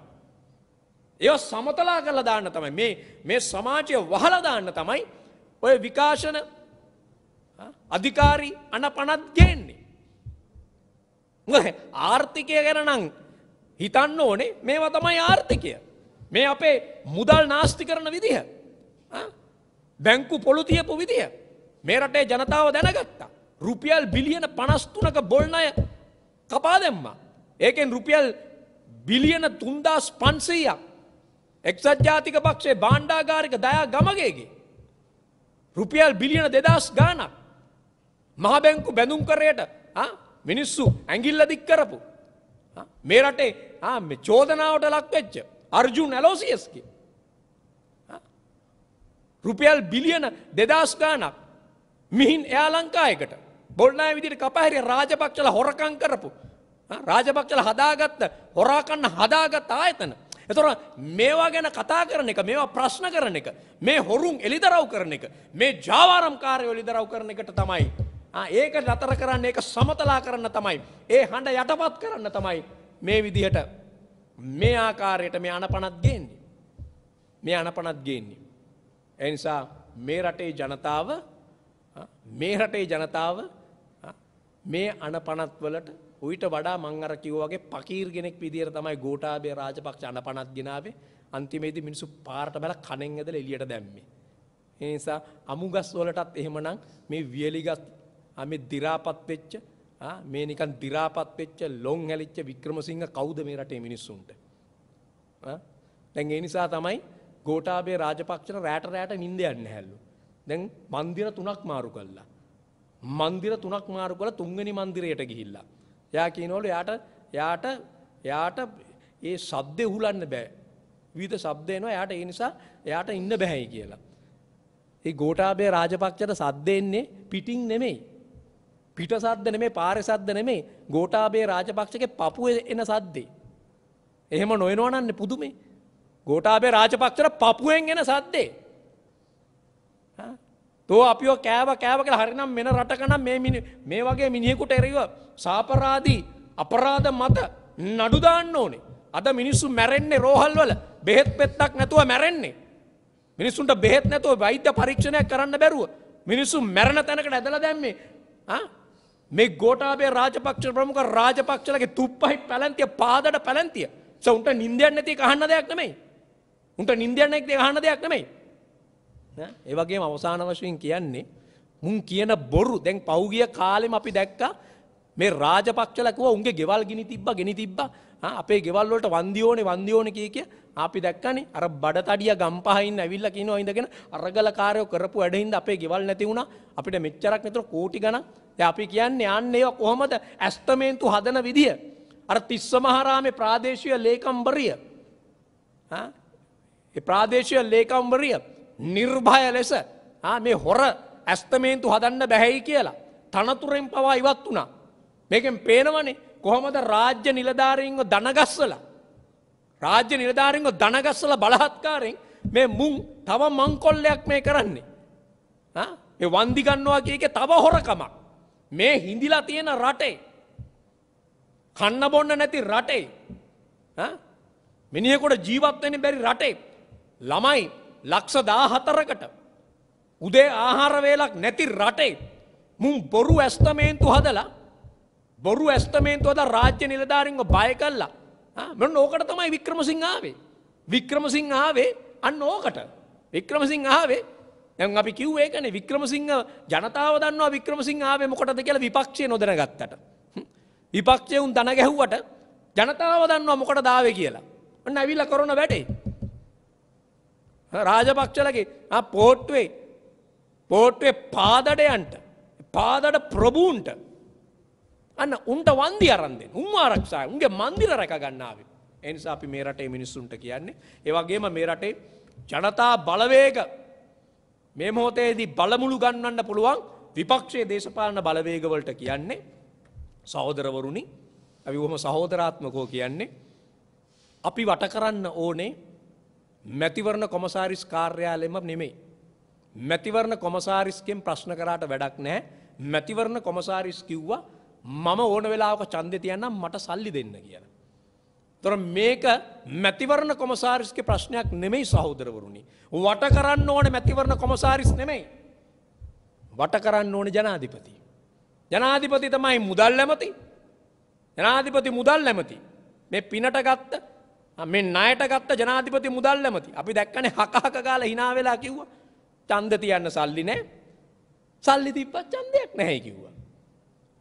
S1: ඒවා සමතලා කරලා දාන්න තමයි මේ මේ සමාජය වහලා දාන්න තමයි ඔය විකාශන අධිකාරී අනපනත් ගේන්නේ. ආර්ථිකය ගැන නම් හිතන්න ඕනේ මේවා තමයි ආර්ථිකය. මේ අපේ මුදල් නාස්ති කරන විදිහ. බැංකු පොළු තියපු විදිහ. මේ රටේ ජනතාව දැනගත්තා. රුපියල් බිලියන 53ක බොල්ණය කපා දැම්මා. ඒකෙන් රුපියල් බිලියන 3500ක් එක්සත් ජාතික පක්ෂයේ භාණ්ඩාගාරික දයා ගමගේගේ රුපියල් බිලියන 2000 ගාණක් මහ බැංකු බැඳුම් කරේට මිනිස්සු ඇඟිල්ල දික් කරපු මේ රටේ චෝදනාවට ලක්වෙච්ච අර්ජුන් ඇලෝසියස්ගේ. රුපියල් බිලියන දෙදස් ගානක් මිහින් එයා ලංකායකට බොල්නා විදිට කපහැරි රාජපක්ෂල හොරකං කරපු රාජපක්ෂල හදාගත්ත හොරාකන්න හදාගත් ආයතන. එතොර මේවා ගැන කතා කරන එක මේවා ප්‍රශ්න කරන එක මේ හොරුන් එලිදරව් කරන එක මේ ජාවාරම් කාරය එලිදරව් කරන එකට තමයි ඒක නතර කරන්න ඒක සමතලා කරන්න තමයි. ඒ හඬ යටපත් කරන්න තමයි මේ විදිහට මේ ආකාරයට මේ අනපනත් ගේන්නේ. මේ අනපනත් ගේන්නේ. එනිසා මේ රටේ ජනතාව මේ රටේ ජනතාව මේ අනපනත් වලට උයිට වඩා මං අර කිව්වා වගේ පකීර් කෙනෙක් විදියට තමයි ගෝඨාභය රාජපක්ෂ අනපනත් ගినాවේ අන්තිමේදී මිනිස්සු පාරට බැලලා කණෙන් ඇදලා එළියට දැම්මේ. ඒ නිසා අමුගස් වලටත් එහෙමනම් මේ වියලිගත් මේ දිරාපත් වෙච්ච මේ නිකන් දිරාපත් වෙච්ච ලොන් හැලිච්ච වික්‍රමසිංහ කවුද මේ රටේ මිනිස්සුන්ට දැන් ඒ නිසා තමයි ගෝඨාභය රාජපක්ෂට රැට රැට නිින්ද යන්නේ හැල්ලු දැන් මන්දිර තුනක් මාරු කළා මන්දිර තුනක් මාරු කරලා තුන්වෙනි මන්දිරයට ගිහිල්ලා එයා කියනවලු යාට යාට යාට ඒ ශබ්දේ හුලන්න බෑ විවිධ ශබ්ද එනවා එයාට ඒ නිසා එයාට ඉන්න බෑයි කියලා ඒ ගෝඨාභය රාජපක්ෂට සද්දෙන්නේ පිටින් නෙමෙයි පිට සද්ද නෙමේ පාරේ සද්ද නෙමේ ගෝඨාභය රාජපක්ෂගේ පපුවේ එන සද්දේ. එහෙම නොයනවනන්නේ පුදුමේ. ගෝඨාභය රාජපක්ෂට පපුවෙන් එන සද්දේ. තෝ අපිෝ කෑව කෑව කියලා හරිනම් මෙන රටකනම් මේ මිනි මේ වගේ මිනිහෙකුට එරෙහිව සාපරාදී අපරාධ මත නඩු දාන්න ඕනේ. අද මිනිස්සු මැරෙන්නේ රෝහල් වල බෙහෙත් පෙත්තක් නැතුව මැරෙන්නේ. මිනිස්සුන්ට බෙහෙත් නැතුව වෛද්‍ය පරීක්ෂණයක් කරන්න බැරුව මිනිස්සු මැරෙන තැනකට ඇදලා දැම්මේ. ආ මේ ගෝටාබේ රාජපක්ෂ ප්‍රමුඛ රාජපක්ෂලගේ තුප්පහි පැලැන්තිය පාදට පැලැන්තිය. ස උන්ට නින්දයක් නැති අහන්න දෙයක් නෙමෙයි. උන්ට නින්දයක් නැති අහන්න දෙයක් නෙමෙයි. ඒ වගේම අවසාන වශයෙන් කියන්නේ මුන් කියන බොරු දැන් පෞගිය කාලෙම අපි දැක්කා මේ රාජපක්ෂල කිව්වා උන්ගේ ගෙවල් ගිනි තිබ්බා ගෙනි තිබ්බා අපේ ගෙවල් වලට වන්දි ඕනේ වන්දි ඕනේ කිය කිය අපි දැක්කනේ අර බඩතඩිය ගම්පහින් ඇවිල්ලා කියනවා ඉඳගෙන අරගලකාරයෝ කරපු වැඩින්ද අපේ ගෙවල් නැති වුණා අපිට මෙච්චරක් නතර කෝටි ගණන් දැන් අපි කියන්නේ යන්නේ ඒවා කොහමද ඇස්තමේන්තු හදන විදිය අර තිස්සමහාරාමේ ප්‍රාදේශීය ලේකම්වරිය ඒ ප්‍රාදේශීය ලේකම්වරිය නිර්භය ලෙස මේ හොර ඇස්තමේන්තු හදන්න බැහැයි කියලා තනතුරෙන් පවා ඉවත් වුණා මේකෙන් පේනවනේ කොහොමද රාජ්‍ය නිලධාරීන්ව දනගස්සලා රාජ්‍ය නිලධාරීන්ව දනගස්සල බලහත්කාරෙන් මේ මුං තව මංකොල්ලයක් මේ කරන්නේ. ඒ වන්දිගන්නවා කියක තව හොරකමක්. මේ හිඳිලා තියෙන රටේ. කන්න බොන්න නැති රටේ. මිනිියකොට ජීවත්වෙන බැරි රටේ. ළමයි ලක්ෂ දා හතරකට. උදේ ආහාරවේලක් නැති රටේ. මුං බොරු ඇස්තමේන්තු හදලා බොරු ඇස්තමේන්තුවද රාජ්‍ය නිලධාරින්ව බය කල්ලා මෙන්න ඕකට තමයි වික්‍රමසිංහාවේ. වික්‍රමසිංහාවේ අන්න ඕකට. වික්‍රමසිංහාවේ දැන් අපි කිව්වේ ඒකනේ වික්‍රමසිංහ ජනතාව දන්නවා වික්‍රමසිංහාවේ මොකටද කියලා විපක්ෂය නොදැනගත්තට. විපක්ෂය උන් දන ගැහුවට ජනතාව දන්නවා මොකටද ආවේ කියලා. අන්න ඇවිල්ලා කරන වැඩේ. රාජපක්ෂලගේ ආ පෝට්ටුවේ පෝට්ටුවේ පාදඩයන්ට පාදඩ ප්‍රභූන්ට අන්න උන්ට වන්දි අරන්දෙන් උන්ව ආරක්ෂා උන්ගේ මන්දිර රැක ගන්නාව. එනිසා අපි මේ රටේ මිනිස්සුන්ට කියන්නේ. ඒවගේම මේ රටේ ජනතා බලවේග මේ මොහොතේදී බලමුළු ගන්නන්න පුළුවන් විපක්ෂයේ දේශපාලන බලවේගවලට කියන්නේ සහෝදරවරුණි අපි ඔහොම සහෝදරාත්මකෝ කියන්නේ අපි වට කරන්න ඕනේ මැතිවරණ කොමසාරිස් කාර්යාලෙම නෙමෙයි. මැතිවරණ කොමසාරිස්කෙන් ප්‍රශ්න කරාට වැඩක් නැහැ. මැතිවරණ කොමසාරිස් කිව්වා මම ඕන වෙලාවක චන්දය තියන්නම් මට සල්ලි දෙන්න කියන. තොර මේක මැතිවරණ කොමසාරිස්ක ප්‍රශ්නයක් නෙමෙයි සහෝදරවරුණි. වට කරන්න ඕන මැතිවරණ කොමසාරිස් නෙමෙයි. වට කරන්න ඕන ජනාධිපති. ජනාධිපති තමයි මුදල් ලැමති ජනාධිපති මුදල් ලැමති. මේ පිනට ගත්ත මේ නයට ගත්ත ජනාධිපති මුදල් ලැමති අපි දැක්කන හකාක කාල හිනාවෙලා කිව්ව චන්ද තියන්න සල්ලි නෑ සල්ලි තිබ්පත් චන්දයක් නැහැ කිව්වා.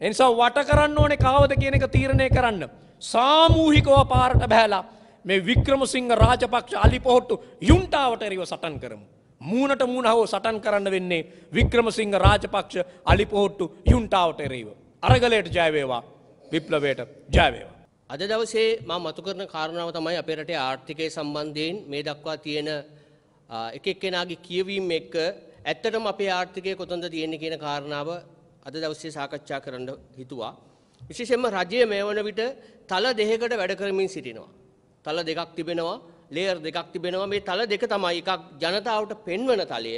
S1: එනිසා වට කරන්න ඕනේ කවද කියන එක තීරණය කරන්න. සාමූහිකව පාරට බැහැලා මේ වික්‍රමසිංහ රාජපක්ෂ අලිපොහොට්ටු යුන්ටාවටරිව සටන් කරමු. මූනට මූුණ හෝ සටන් කරන්න වෙන්නේ වික්‍රමසිංහ රාජපක්ෂ අලිපොහොට්ටු යුන්ටාවටෙරීව. අරගලයට ජයවේවා විප්ලවයට
S2: ජයවේවා. අද දවසේ මා මතු කරන කාරණාව තමයි අපේ රටේ ආර්ථිකය සම්බන්ධයෙන් මේ දක්වා තියෙන එක එක්කෙනාගේ කියවීම එක්ක ඇත්තටම අපේ ආර්ථිකය කොතොඳ තියෙන්නේ කියන කාරණාව අද දවසේ සාකච්ඡා කරන්න හිතුවා. විශේෂයෙන්ම රජය මේ වන විට තල දෙකකට වැඩ කරමින් සිටිනවා. තල දෙකක් තිබෙනවා, ලේයර් දෙකක් තිබෙනවා. මේ තල දෙක තමයි එකක් ජනතාවට පෙන්වන තලය.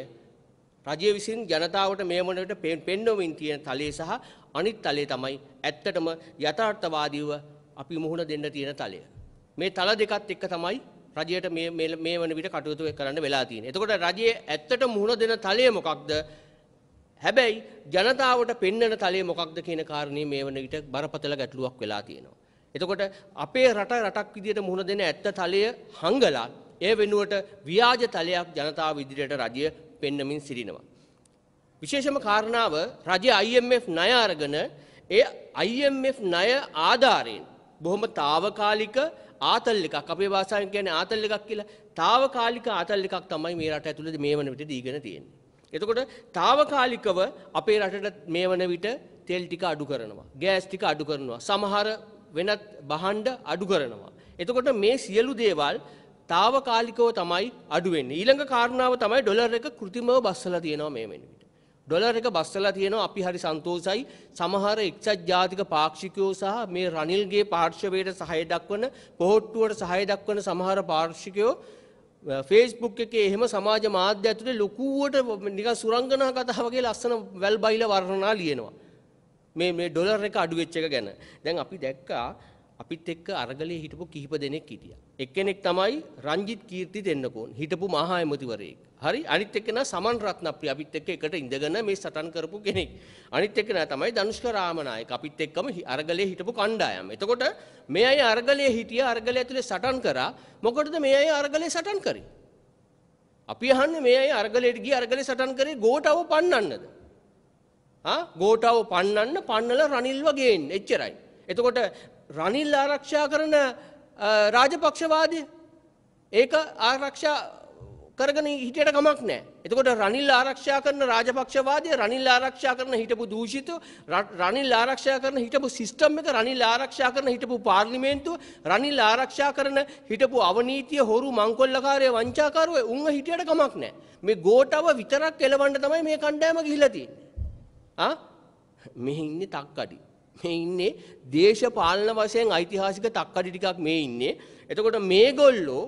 S2: රජය විසින් ජනතාවට මේ වන විට පෙන්වමින් තියෙන තලය සහ අනිත් තලය තමයි ඇත්තටම යථාර්ථවාදීව අපි මුහුණ දෙන්න තියෙන තලය. මේ තල දෙකත් එක්ක තමයි රජයට මේ මේ වන විට කටයුතු කරන්න වෙලා තියෙන්නේ. එතකොට රජයේ ඇත්තට මුහුණ දෙන තලය මොකක්ද? හැබැයි ජනතාවට පෙන්වන තලයේ මොකක්ද කියන කාරණේ මේ වන විට බරපතල ගැටලුවක් වෙලා තියෙනවා. එතකොට අපේ රට රටක් විදියට මුහුණ දෙන ඇත්ත තලය හංගලා ඒ වෙනුවට ව්‍යාජ තලයක් ජනතාව ඉදිරියට රජය පෙන්නමින් සිටිනවා. විශේෂම කාරණාව රජය IMF ණය අරගෙන ඒ IMF ණය ආධාරයෙන් බොහොම తాවකාලික ආතල් එකක් අපේ භාෂාවෙන් කියන්නේ ආතල් එකක් කියලා తాවකාලික ආතල් එකක් තමයි මේ රට ඇතුළේ මේ වන විට දීගෙන තියෙන්නේ. එතකොට తాවකාලිකව අපේ රටට මේ වන විට තෙල් ටික අඩු කරනවා. ගෑස් ටික අඩු කරනවා. සමහර වෙනත් බහණ්ඩ අඩු කරනවා. එතකොට මේ සියලු දේවල් తాවකාලිකව තමයි අඩු වෙන්නේ. ඊළඟ කාරණාව තමයි ඩොලර් එක કૃතිමව බස්සලා තියෙනවා මේ වෙන විට. ඩොලර් එක බස්සලා තියෙනවා අපි හරි සන්තෝසයි. සමහර එක්සත් ජාතික පාක්ෂිකයෝ සහ මේ රනිල්ගේ පාර්ශ්වයට සහාය දක්වන, පොහොට්ටුවට සහාය දක්වන සමහර පාර්ශ්විකයෝ ෆේස්බුක් එකේ එහෙම සමාජ මාධ්‍ය ඇතුලේ ලොකුවට නිකන් සුරංගනා කතාව වගේ ලස්සන වැල් බයිලා වර්ණනා ලියනවා. මේ මේ ඩොලර් එක අඩු වෙච්ච එක ගැන. දැන් අපි දැක්කා අපිත් එක්ක අරගලේ හිටපු කිහිප දෙනෙක් හිටියා. එක්කෙනෙක් තමයි රංජිත් කීර්ති දෙන්නකෝන් හිටපු මහා ඇමතිවරයෙක්. හරි අනිත් එක්කෙනා සමන් රත්නප්‍රිය අපිත් එක්ක එකට ඉඳගෙන මේ සටන් කරපු කෙනෙක්. අනිත් එක්කෙනා තමයි ධනුෂ්ක රාමනායක අපිත් එක්කම අරගලේ හිටපු කණ්ඩායම. එතකොට මේ අය අරගලේ හිටියා අරගලේ ඇතුලේ සටන් කරා. මොකටද මේ අය අරගලේ සටන් කරේ? අපි අහන්නේ මේ අය අරගලේට ගිය අරගලේ සටන් කරේ ගෝටාව පන්නන්නද? ආ ගෝටාව පන්නන්න පන්නල රනිල්ව ගේන්න එච්චරයි. එතකොට රනිල් ආරක්ෂා කරන රාජපක්ෂවාදී ඒක ආරක්ෂා කරගෙන හිටියට ගමක් නෑ. එතකොට රනිල් ආරක්ෂා කරන රාජපක්ෂවාදය රනිල් ආරක්ෂා කරන හිටපු දූෂිත රනිල් ආරක්ෂා කරන හිටපු සිස්ටම් එක රනිල් ආරක්ෂා කරන හිටපු පාර්ලිමේන්තුව රනිල් ආරක්ෂා කරන හිටපු අවනීතිය හොරු මංකොල්ලකාරය වංචාකාරය උන්ව හිටියට ගමක් නෑ. මේ ගෝටාව විතරක් එලවන්න තමයි මේ කණ්ඩායම ගිහිලා තියෙන්නේ. ආ? මෙහි ඉන්නේ තක්කඩි. මේ ඉන්නේ දේශපාලන වශයෙන් ඓතිහාසික තක්කඩි ටිකක් මේ ඉන්නේ. එතකොට මේගොල්ලෝ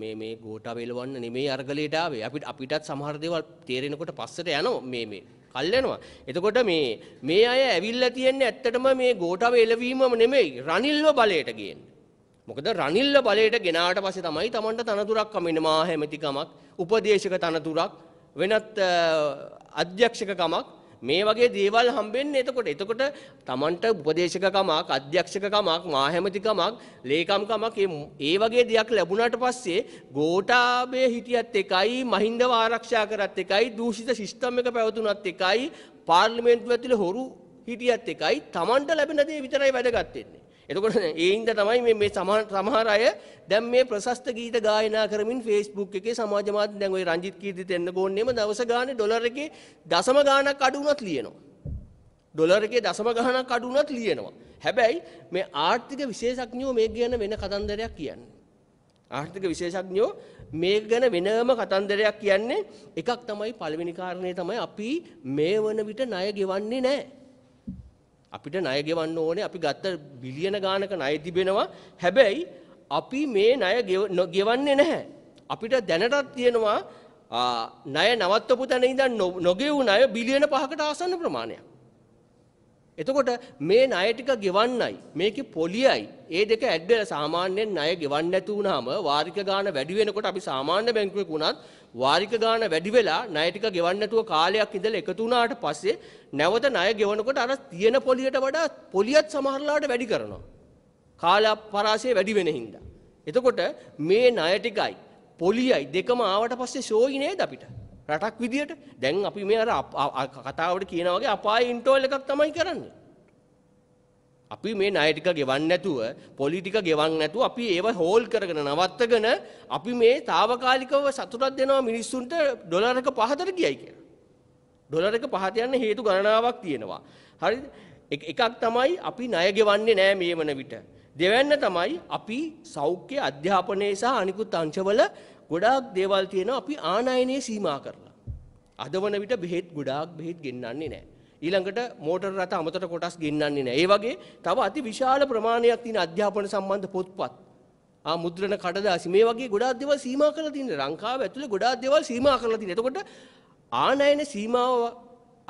S2: මේ මේ ගෝටා වෙලවන්න නෙමෙයි අරගලයට ආවේ. අපිට අපිටත් සමහර දේවල් තේරෙනකොට පස්සට යනවා මේ මේ කල් යනවා. එතකොට මේ මේ අය ඇවිල්ලා තියන්නේ ඇත්තටම මේ ගෝටාව එළවීමම නෙමෙයි රනිල්ව බලයට ගේන්නේ. මොකද රනිල්ල බලයට ගෙනාට පස්සේ තමයි Tamanට තනතුරක් කමින්නේ මා හැමතිකමක්, උපදේශක තනතුරක්, වෙනත් අධ්‍යක්ෂකකමක් මේ වගේ දේවල් හම්බෙන්නේ එතකොට. එතකොට Tamanට උපදේශකකමක්, අධ්‍යක්ෂකකමක්, මාහැමතිකමක්, ලේකම්කමක් ඒ වගේ දෙයක් ලැබුණාට පස්සේ ගෝඨාභය හිටියත් එකයි, මහින්දව ආරක්ෂා කරත් එකයි, දූෂිත සිස්ටම් එක පැවතුනත් එකයි, පාර්ලිමේන්තුව ඇතුලේ හොරු හිටියත් එකයි Tamanට ලැබෙන දේ විතරයි වැදගත් වෙන්නේ. එතකොට ඒ හින්දා තමයි මේ මේ සමහර අය දැන් මේ ප්‍රශස්ත ගීත ගායනා කරමින් Facebook එකේ සමාජ මාධ්‍ය දැන් ওই රංජිත් කීර්ති තෙන්නකෝන්නේම දවස ගානේ ඩොලර් එකේ දශම ගාණක් අඩු වුණත් ලියනවා. ඩොලර් එකේ දශම ගාණක් අඩු වුණත් ලියනවා. හැබැයි මේ ආර්ථික විශේෂඥයෝ මේක ගැන වෙන කතන්දරයක් කියන්නේ. ආර්ථික විශේෂඥයෝ මේක ගැන වෙනම කතන්දරයක් කියන්නේ එකක් තමයි පළවෙනි කාරණේ තමයි අපි මේ වන විට ණය ගෙවන්නේ නැහැ. අපිට ණය ගෙවන්න ඕනේ අපි ගත්ත බිලියන ගානක ණය තිබෙනවා හැබැයි අපි මේ ණය ගෙවන්නේ නැහැ අපිට දැනටත් තියෙනවා ණය නවත්තපු තැන ඉඳන් නොගෙවු ණය බිලියන 5කට ආසන්න ප්‍රමාණයක් එතකොට මේ ණය ටික ගෙවන්නයි මේකේ පොලියයි ඒ දෙක ඇඩ් වෙලා සාමාන්‍යයෙන් ණය ගෙවන්න නැතු වුනහම වාරික ගාණ වැඩි වෙනකොට අපි සාමාන්‍ය බැංකුවෙක වුණත් වාරික ගාණ වැඩි වෙලා ණය ටික ගෙවන්න නැතුව කාලයක් ඉඳලා එකතු වුණාට පස්සේ නැවත ණය ගෙවනකොට අර තියෙන පොලියට වඩා පොලියත් සමහරලාට වැඩි කරනවා කාලපරාසය වැඩි වෙන හින්දා එතකොට මේ ණය ටිකයි පොලියයි දෙකම ආවට පස්සේ ෂෝයි නේද අපිට රටක් විදියට දැන් අපි මේ අර කතාවට කියන වගේ අපායේ ඉන්ටෝල් එකක් තමයි කරන්නේ. අපි මේ ණය ටික ගෙවන්නේ නැතුව, පොලි ටික ගෙවන්නේ නැතුව අපි ඒව හෝල්ඩ් කරගෙන නවත්තගෙන අපි මේ తాවකාලිකව සතුටක් දෙනවා මිනිස්සුන්ට ඩොලර් එක පහතට ගියයි කියලා. ඩොලර් එක පහත යන්න හේතු ගණනාවක් තියෙනවා. හරිද? එකක් තමයි අපි ණය ගෙවන්නේ නැහැ මේ වන විට. දෙවැන්න තමයි අපි සෞඛ්‍ය අධ්‍යාපනයේ සහ අනිකුත් අංශවල ගොඩාක් දේවල් තියෙනවා අපි ආනයනයේ සීමා කරලා. අද වන විට බෙහෙත් ගොඩාක් බෙහෙත් ගෙන්නන්නේ නැහැ. ඊළඟට මෝටර රථ අමතර කොටස් ගෙන්නන්නේ නැහැ. ඒ වගේ තව අති විශාල ප්‍රමාණයක් තියෙන අධ්‍යාපන සම්බන්ධ පොත්පත් ආ මුද්‍රණ කඩදාසි මේ වගේ ගොඩාක් දේවල් සීමා කරලා තියෙනවා. ලංකාව ඇතුලේ ගොඩාක් දේවල් සීමා කරලා තියෙනවා. එතකොට ආනයන සීමාව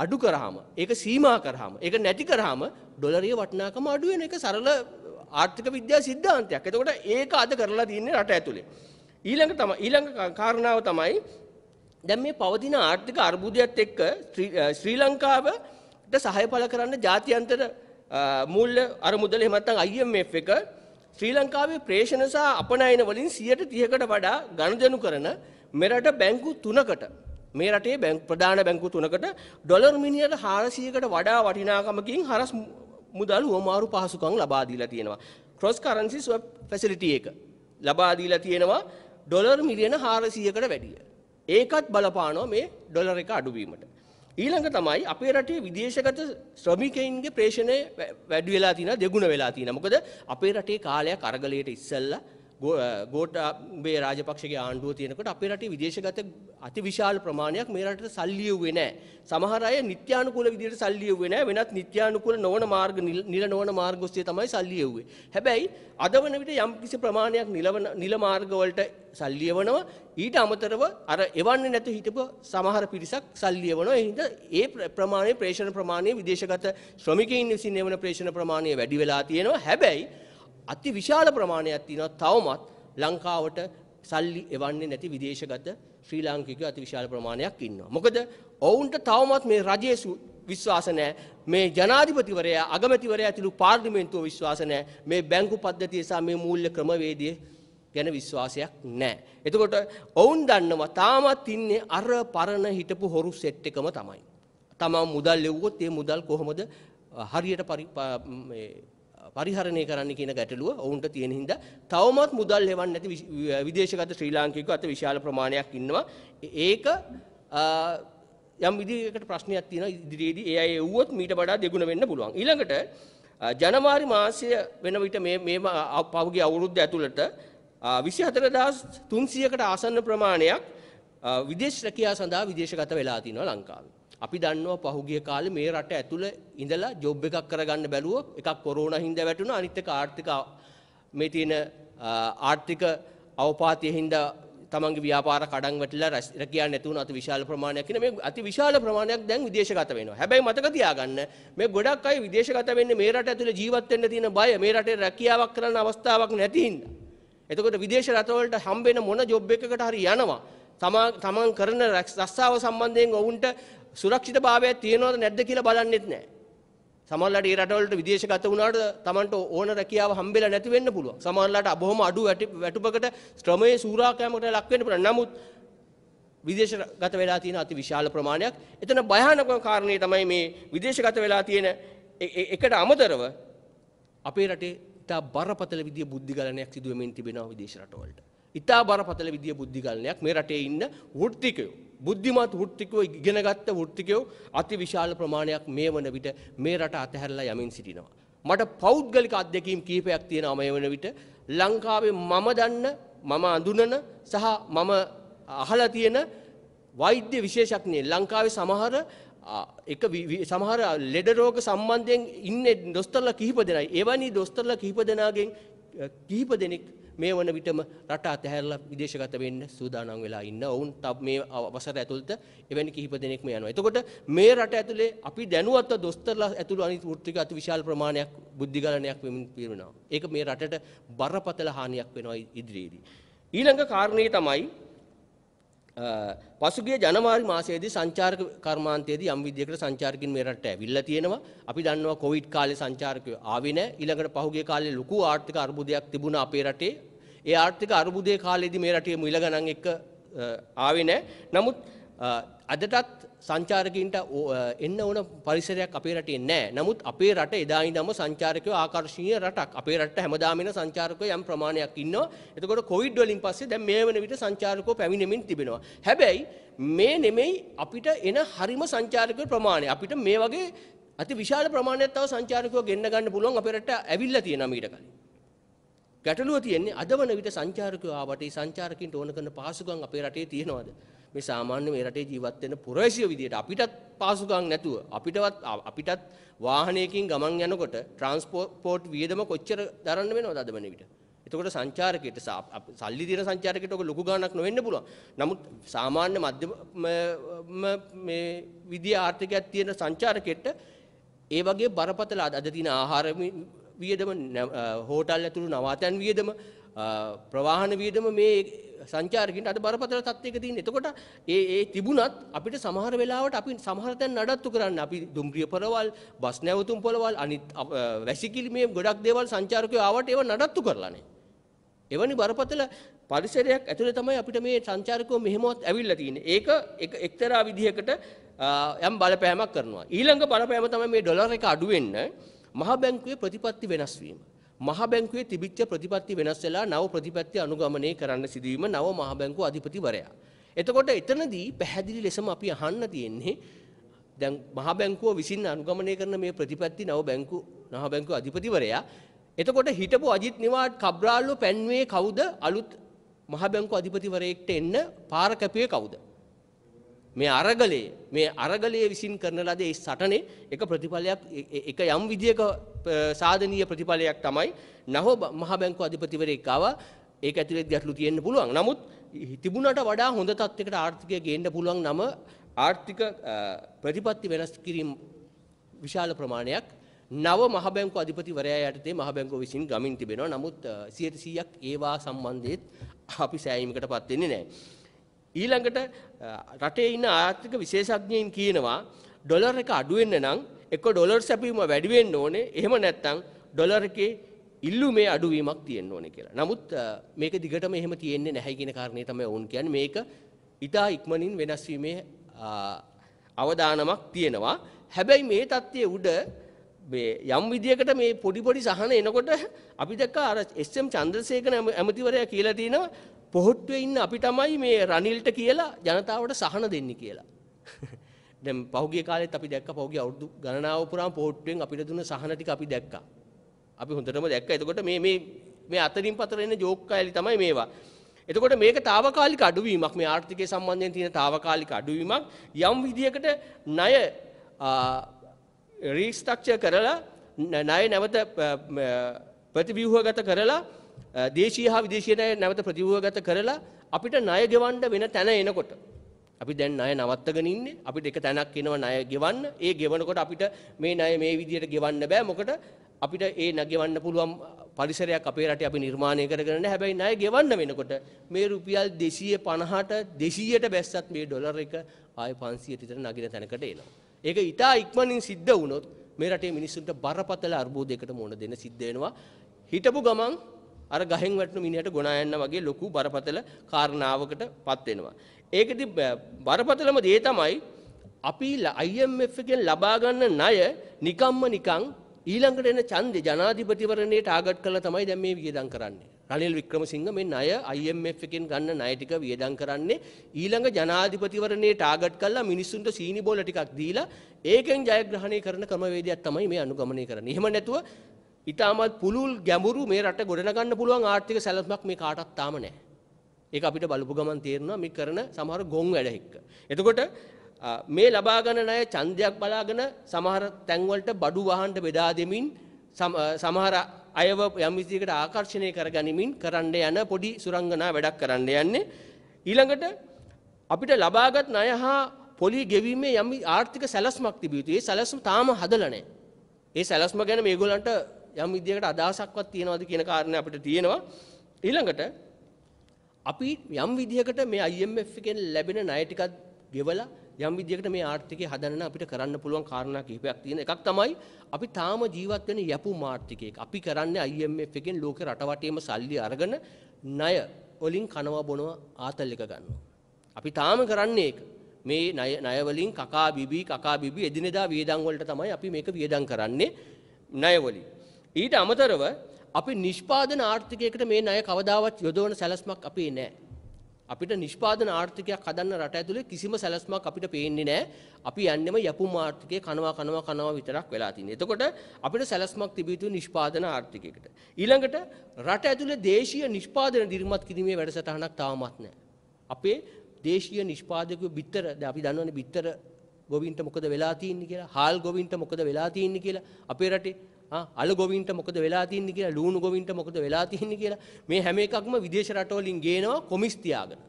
S2: අඩු කරාම ඒක සීමා කරාම ඒක නැති කරාම ඩොලරයේ වටිනාකම අඩු වෙන එක සරල ආර්ථික විද්‍යා සිද්ධාන්තයක්. එතකොට ඒක අද කරලා තියන්නේ රට ඇතුලේ. ඊළඟ තම ඊළඟ කාරණාව තමයි දැන් මේ පවතින ආර්ථික අර්බුදයත් එක්ක ශ්‍රී ලංකාවට සහය පළ කරන්න ජාත්‍යන්තර මූල්‍ය අරමුදල එහෙම නැත්නම් IMF එක ශ්‍රී ලංකාවේ ප්‍රේෂණ සහ අපනයන වලින් 130කට වඩා ගනුදෙනු කරන මෙරට බැංකු තුනකට මේ රටේ බැංකු ප්‍රධාන බැංකු තුනකට ඩොලර් මිලියන 400කට වඩා වටිනාකමකින් හරස් මුදල් හුවමාරු පහසුකම් ලබා දීලා තියෙනවා ක්‍රොස් කරන්සි ස්වැප් ෆැසිලිටි එක ලබා දීලා තියෙනවා ඩොලර් මිලියන 400කට වැඩිය. ඒකත් බලපානවා මේ ඩොලර් එක අඩුවීමට. ඊළඟ තමයි අපේ රටේ විදේශගත ශ්‍රමිකයින්ගේ ප්‍රේෂණය වැඩි වෙලා තියෙනවා දෙගුණ වෙලා තියෙනවා. මොකද අපේ රටේ කාලයක් අරගලයට ඉස්සෙල්ලා ගෝටාබේ රාජපක්ෂගේ ආණ්ඩුව තියෙනකොට අපේ රටේ විදේශගත අතිවිශාල ප්‍රමාණයක් මේ රටට සල්ලි යුවේ නැහැ. සමහර අය නිත්‍යානුකූල විදිහට සල්ලි යුවේ නැහැ. වෙනත් නිත්‍යානුකූල නොවන මාර්ග නිල නොවන මාර්ග ඔස්සේ තමයි සල්ලි යුවේ. හැබැයි අද වන විට යම් කිසි ප්‍රමාණයක් නිලවන නිල මාර්ග වලට සල්ලි යවනවා. ඊට අමතරව අර එවන්නේ නැතු හිටපු සමහර පිරිසක් සල්ලි යවනවා. ඒ හින්දා ඒ ප්‍රමාණය ප්‍රේෂණ ප්‍රමාණය විදේශගත ශ්‍රමිකයින් විසින් එවන ප්‍රේෂණ ප්‍රමාණය වැඩි වෙලා තියෙනවා. හැබැයි අති විශාල ප්‍රමාණයක් තියෙනවා තවමත් ලංකාවට සල්ලි එවන්නේ නැති විදේශගත ශ්‍රී ලාංකිකයෝ අති විශාල ප්‍රමාණයක් ඉන්නවා. මොකද ඔවුන්ට තවමත් මේ රජයේ විශ්වාස නැහැ. මේ ජනාධිපතිවරයා අගමැතිවරයා ඇතුළු පාර්ලිමේන්තුව විශ්වාස නැහැ. මේ බැංකු පද්ධතිය සහ මේ මූල්‍ය ක්‍රමවේදය ගැන විශ්වාසයක් නැහැ. එතකොට ඔවුන් දන්නවා තාමත් ඉන්නේ අර පරණ හිටපු හොරු සෙට් එකම තමයි. තමන් මුදල් ලෙව්වොත් ඒ මුදල් කොහොමද හරියට පරිහරණය කරන්න කියන ගැටලුව ඔවුන්ට තියෙන හින්දා තවමත් මුදල් හෙවන්නේ නැති විදේශගත ශ්‍රී ලාංකිකයෝ අත විශාල ප්‍රමාණයක් ඉන්නවා. ඒක යම් විදිහකට ප්‍රශ්නයක් තියෙනවා ඉදිරියේදී ඒ අය එව්වොත් මීට වඩා දෙගුණ වෙන්න පුළුවන්. ඊළඟට ජනවාරි මාසය වෙන විට මේ මේ පහුගිය අවුරුද්ද ඇතුළත 24300කට ආසන්න ප්‍රමාණයක් විදේශ රැකියාව සඳහා විදේශගත වෙලා තිනවා ලංකාවේ. අපි දන්නවා පහුගිය කාලේ මේ රට ඇතුළේ ඉඳලා ජොබ් එකක් කරගන්න බැලුවොත් එකක් කොරෝනා හින්දා වැටුණා අනිත් එක ආර්ථික මේ තියෙන ආර්ථික අවපාතය හින්දා තමන්ගේ ව්‍යාපාර කඩන් වැටිලා රැකියාවක් නැති වුණා අති විශාල ප්‍රමාණයක් කියන මේ අති විශාල ප්‍රමාණයක් දැන් විදේශගත වෙනවා. හැබැයි මතක තියාගන්න මේ ගොඩක් අය විදේශගත වෙන්නේ මේ රට ඇතුළේ ජීවත් වෙන්න තියෙන බය මේ රටේ රැකියාවක් කරන්න අවස්ථාවක් නැති හින්දා. එතකොට විදේශ රටවලට හම්බෙන මොන ජොබ් එකකට හරි යනවා. තමන් කරන රස්සාව සම්බන්ධයෙන් ඔවුන්ට සුරක්ෂිත භාවයක් තියෙනවද නැද්ද කියලා බලන්නෙත් නෑ. සමහරලාට ඒ රටවලට විදේශගත වුණාට Tamanට ඕන රැකියාව හම්බෙලා නැති වෙන්න පුළුවන්. සමහරලාට බොහොම අඩු වැටුපකට ශ්‍රමයේ සූරාකෑමකට ලක් වෙන්න පුළුවන්. නමුත් විදේශගත වෙලා තියෙන අති විශාල ප්‍රමාණයක්. එතන භයානකම කාරණේ තමයි මේ විදේශගත වෙලා තියෙන එකට අමතරව අපේ රටේ ඉතා බරපතල විදිය බුද්ධිගලනයක් සිදු වෙමින් තිබෙනවා විදේශ රටවලට. ඉතා බරපතල විදිය බුද්ධිගලනයක් මේ රටේ ඉන්න වෘත්තිකයෝ බුද්ධිමත් වෘත්තිකයෝ ඉගෙනගත්ත වෘත්තිකයෝ අතිවිශාල ප්‍රමාණයක් මේ වන විට මේ රට අතහැරලා යමින් සිටිනවා. මට පෞද්ගලික අත්දැකීම් කීපයක් තියෙනවා මේ වන විට ලංකාවේ මම දන්න මම අඳුනන සහ මම අහලා තියෙන වෛද්‍ය විශේෂඥයන් ලංකාවේ සමහර එක සමහර ලෙඩ රෝග සම්බන්ධයෙන් ඉන්නේ දොස්තරලා කිහිප දෙනයි. එවැනි දොස්තරලා කිහිප දෙනාගෙන් කිහිප දෙනෙක් මේ වන විටම රට අතහැරලා විදේශගත වෙන්න සූදානම් වෙලා ඉන්න ඔවුන් මේ අවසර ඇතුළත එවැනි කිහිප දෙනෙක් මේ යනවා. එතකොට මේ රට ඇතුලේ අපි දැනුවත්ව දොස්තරලා ඇතුළු අනිත් වෘත්තික අති විශාල ප්‍රමාණයක් බුද්ධිගලනයක් වෙමින් පිරිනවනවා. ඒක මේ රටට බරපතල හානියක් වෙනවා ඉදිරියේදී. ඊළඟ කාරණේ තමයි පසුගිය ජනවාරි මාසයේදී සංචාරක කර්මාන්තයේදී යම් විදියකට සංචාරකින් මේ රටට ඇවිල්ලා තියෙනවා. අපි දන්නවා කොවිඩ් කාලේ සංචාරකයෝ ආවේ නැහැ. ඊළඟට පහුගිය කාලේ ලොකු ආර්ථික අර්බුදයක් තිබුණා අපේ රටේ. ඒ ආර්ථික අර්බුදයේ කාලේදී මේ රටේ මිල ගණන් එක්ක ආවේ නැහැ. නමුත් අදටත් සංචාරකින්ට එන්න ඕන පරිසරයක් අපේ රටේ නැහැ. නමුත් අපේ රට එදා ඉඳන්ම සංචාරකයෝ ආකර්ෂණීය රටක්. අපේ රටට හැමදාම එන සංචාරකයෝ යම් ප්‍රමාණයක් ඉන්නවා. එතකොට කොවිඩ් වලින් පස්සේ දැන් මේ වෙන විට සංචාරකෝ පැමිණෙමින් තිබෙනවා. හැබැයි මේ නෙමෙයි අපිට එන හරිම සංචාරකයෝ ප්‍රමාණය. අපිට මේ වගේ අති විශාල ප්‍රමාණයක් තව සංචාරකයෝ ගෙන්න ගන්න පුළුවන් අපේ රටට ඇවිල්ලා තියෙනවා මීට කලින්. ගැටලුව තියෙන්නේ අද වන විට සංචාරකයෝ ආවට ඒ සංචාරකින්ට ඕන කරන පහසුකම් අපේ රටේ තියෙනවද? මේ සාමාන්‍ය මේ රටේ ජීවත් වෙන පුරවැසියෝ විදියට අපිටත් පාසුකම් නැතුව අපිටවත් අපිටත් වාහනයකින් ගමන් යනකොට ට්‍රාන්ස්පෝර්ට් වියදම කොච්චර දරන්න වෙනවද අද වෙන විට? එතකොට සංචාරකයට සල්ලි දින සංචාරකයට ඔක ලොකු ගාණක් නොවෙන්න පුළුවන්. නමුත් සාමාන්‍ය මධ්‍යම මේ විදිය ආර්ථිකයක් තියෙන සංචාරකයට ඒ වගේ බරපතල අද තියෙන ආහාර වියදම හෝටල් ඇතුළු නවාතැන් වියදම ප්‍රවාහන වියදම මේ සංචාරකින්ට අද බරපතල තත්ත්වයක තියෙන්නේ. එතකොට ඒ ඒ තිබුණත් අපිට සමහර වෙලාවට අපි සමහර තැන් නඩත්තු කරන්න අපි දුම්රිය පොරවල්, බස් නැවතුම් පොරවල්, අනිත් වැසිකිලි මේ ගොඩක් දේවල් සංචාරකයෝ ආවට ඒව නඩත්තු කරලා නැහැ. එවැනි බරපතල පරිසරයක් ඇතුලේ තමයි අපිට මේ සංචාරකෝ මෙහෙමවත් ඇවිල්ලා තියෙන්නේ. ඒක එක්තරා විදිහකට යම් බලපෑමක් කරනවා. ඊළඟ බලපෑම තමයි මේ ඩොලර් එක අඩු වෙන්න මහ බැංකුවේ ප්‍රතිපත්ති වෙනස් වීම. මහ බැංකුවේ තිබිච්ච ප්‍රතිපත්ති වෙනස් වෙලා නව ප්‍රතිපත්ති අනුගමනය කරන්න සිදුවීම නව මහ බැංකුව අධිපතිවරයා. එතකොට එතනදී පැහැදිලි ලෙසම අපි අහන්න තියෙන්නේ දැන් මහ බැංකුව විසින් අනුගමනය කරන මේ ප්‍රතිපත්ති නව බැංකු නව බැංකුව අධිපතිවරයා එතකොට හිටපු අජිත් නිවාඩ් කබ්‍රාල්ව පැන්වේ කවුද අලුත් මහ බැංකුව අධිපතිවරයෙක්ට එන්න පාර කැපුවේ කවුද? මේ අරගලයේ මේ අරගලයේ විසින් කරන ලද ඒ සටනේ එක ප්‍රතිඵලයක් එක යම් විදියක සාධනීය ප්‍රතිඵලයක් තමයි නහෝ මහ බැංකුව අධිපතිවරයෙක් ආවා ඒක ඇතුලේ ගැටලු තියෙන්න පුළුවන්. නමුත් තිබුණට වඩා හොඳ තත්යකට ආර්ථිකය ගේන්න පුළුවන් නම ආර්ථික ප්‍රතිපත්ති වෙනස් කිරීම විශාල ප්‍රමාණයක් නව මහ බැංකුව අධිපතිවරයා යටතේ මහ බැංකුව විසින් ගමින් තිබෙනවා. නමුත් 100%ක් ඒවා සම්බන්ධයෙන් අපි සෑහීමකටපත් වෙන්නේ නැහැ. ඊළඟට රටේ ඉන්න ආර්ථික විශේෂඥයින් කියනවා ඩොලර් එක අඩු වෙන්න නම් එක්ක ඩොලර් සැපයීම වැඩි වෙන්න ඕනේ. එහෙම නැත්නම් ඩොලර් එකේ ඉල්ලුමේ අඩුවීමක් තියෙන්න ඕනේ කියලා. නමුත් මේක දිගටම එහෙම තියෙන්නේ නැහැ කියන කාරණේ තමයි වුන් කියන්නේ. මේක ඊටා ඉක්මනින් වෙනස් වීමේ අවදානමක් තියෙනවා. හැබැයි මේ தත්ත්වයේ උඩ මේ යම් විදියකට මේ පොඩි පොඩි සහන එනකොට අපි දැක්කා අර එස්.එම්. චන්ද්‍රසේකර ඇමතිවරයා කියලා තිනවා පොහොට්ටුවේ ඉන්න අපි තමයි මේ රනිල්ට කියලා ජනතාවට සහන දෙන්නේ කියලා. දැන් පහුගිය කාලෙත් අපි දැක්ක පහුගිය අවුරුදු ගණනාව පුරාම පොහොට්ටුවෙන් අපිට දුන්න සහන ටික අපි දැක්කා. අපි හොඳටම දැක්කා. එතකොට මේ මේ මේ අතරින් පතර එන ජෝක් කෑලි තමයි මේවා. එතකොට මේක తాවකාලික අඩුවීමක් මේ ආර්ථිකය සම්බන්ධයෙන් තියෙන తాවකාලික අඩුවීමක් යම් විදියකට ණය රීස්ට්‍රක්චර් කරලා ණය නැවත ප්‍රතිව්‍යුහගත කරලා දේශීය හා විදේශීයට නැවත ප්‍රතිවූහගත කරලා අපිට ණය ගෙවන්න වෙන තැන එනකොට අපි දැන් ණය නවත්තගෙන ඉන්නේ අපිට එක තැනක් එනවා ණය ගෙවන්න ඒ ගෙවනකොට අපිට මේ ණය මේ විදියට ගෙවන්න බෑ මොකද අපිට ඒ ගෙවන්න පුළුවන් පරිසරයක් අපේ රටේ අපි නිර්මාණය කරගෙන නැහැ හැබැයි ණය ගෙවන්න වෙනකොට මේ රුපියල් 250ට 200ට බැස්සත් මේ ඩොලර් එක ආය 500ට විතර නගින තැනකට එනවා ඒක ඊටා ඉක්මනින් සිද්ධ වුණොත් මේ රටේ මිනිස්සුන්ට බරපතල අර්බුදයකට මුහුණ දෙන්න සිද්ධ වෙනවා හිටපු ගමන් අර ගහෙන් වැටුණු මිනිහට ගොනා යන්න වගේ ලොකු බරපතල කාරණාවකට පත් වෙනවා. ඒකදී බරපතලම දේ තමයි අපි IMF එකෙන් ලබා ගන්න ණය නිකම්ම නිකං ඊළඟට එන ඡන්දේ ජනාධිපතිවරණයට ටාගට් කරලා තමයි දැන් මේ වියදම් කරන්නේ. රනිල් වික්‍රමසිංහ මේ ණය IMF එකෙන් ගන්න ණය ටික වියදම් කරන්නේ ඊළඟ ජනාධිපතිවරණයට ටාගට් කරලා මිනිස්සුන්ට සීනි බෝල ටිකක් දීලා ඒකෙන් ජයග්‍රහණය කරන ක්‍රමවේදයක් තමයි මේ අනුගමනය කරන්නේ. එහෙම නැතුව ඉතාමත් පුළුල් ගැඹුරු මේ රට ගොඩනගන්න පුළුවන් ආර්ථික සැලසුමක් මේ කාටවත් තාම නැහැ. ඒක අපිට බලපු ගමන් තේරෙනවා මේ කරන සමහර ගොන් වැඩ එක්ක. එතකොට මේ ලබා ගන්න ණය ඡන්දයක් බලාගෙන සමහර තැන්වලට බඩු වහන්න බෙදා දෙමින් සමහර අයව යම් විදිහකට ආකර්ෂණය කරගනිමින් කරන්න යන පොඩි සුරංගනා වැඩක් කරන්න යන්නේ. ඊළඟට අපිට ලබාගත් ණය හා පොලි ගෙවීමේ යම් ආර්ථික සැලැස්මක් තිබිය යුතුයි. ඒ සැලැස්ම තාම හදලා නැහැ. ඒ සැලැස්ම ගැන මේගොල්ලන්ට යම් විදියකට අදහසක්වත් තියනවාද කියන කාරණේ අපිට තියෙනවා. ඊළඟට අපි යම් විදියකට මේ IMF එකෙන් ලැබෙන ණය ටිකක් ගෙවලා යම් විදියකට මේ ආර්ථිකය හදන්න අපිට කරන්න පුළුවන් කාරණා කිහිපයක් තියෙන එකක් තමයි අපි තාම ජීවත් වෙන යපුම් ආර්ථිකයක. අපි කරන්නේ IMF එකෙන් ලෝකේ රටවටේම සල්ලි අරගෙන ණය වලින් කනවා බොනවා ආතල් එක ගන්නවා. අපි තාම කරන්නේ ඒක. මේ ණය ණය වලින් කකා බිබී කකා බිබී එදිනෙදා වියදම් වලට තමයි අපි මේක වියදම් කරන්නේ ණය වලින්. ඊට අමතරව අපි නිෂ්පාදන ආර්ථිකයකට මේ ණය කවදාවත් යොදවන සැලැස්මක් අපේ නැහැ. අපිට නිෂ්පාදන ආර්ථිකයක් හදන්න රට ඇතුලේ කිසිම සැලැස්මක් අපිට පේන්නේ නැහැ. අපි යන්නෙම යපුම් ආර්ථිකය කනවා කනවා කනවා විතරක් වෙලා තින්නේ. එතකොට අපිට සැලැස්මක් තිබිය යුතු නිෂ්පාදන ආර්ථිකයකට. ඊළඟට රට ඇතුලේ දේශීය නිෂ්පාදන දිරිමත් කිරීමේ වැඩසටහනක් තාමත් නැහැ. අපේ දේශීය නිෂ්පාදකයෝ බිත්තර අපි දන්නවනේ බිත්තර ගොවින්ට මොකද වෙලා තියෙන්නේ කියලා, හාල් ගොවින්ට මොකද වෙලා තියෙන්නේ කියලා අපේ රටේ අල ගොවින්ට මොකද වෙලා තින්නේ කියලා ලුණු ගොවින්ට මොකද වෙලා තින්නේ කියලා මේ හැම එකක්ම විදේශ රටවලින් ගේනවා කොමිස් තියාගෙන.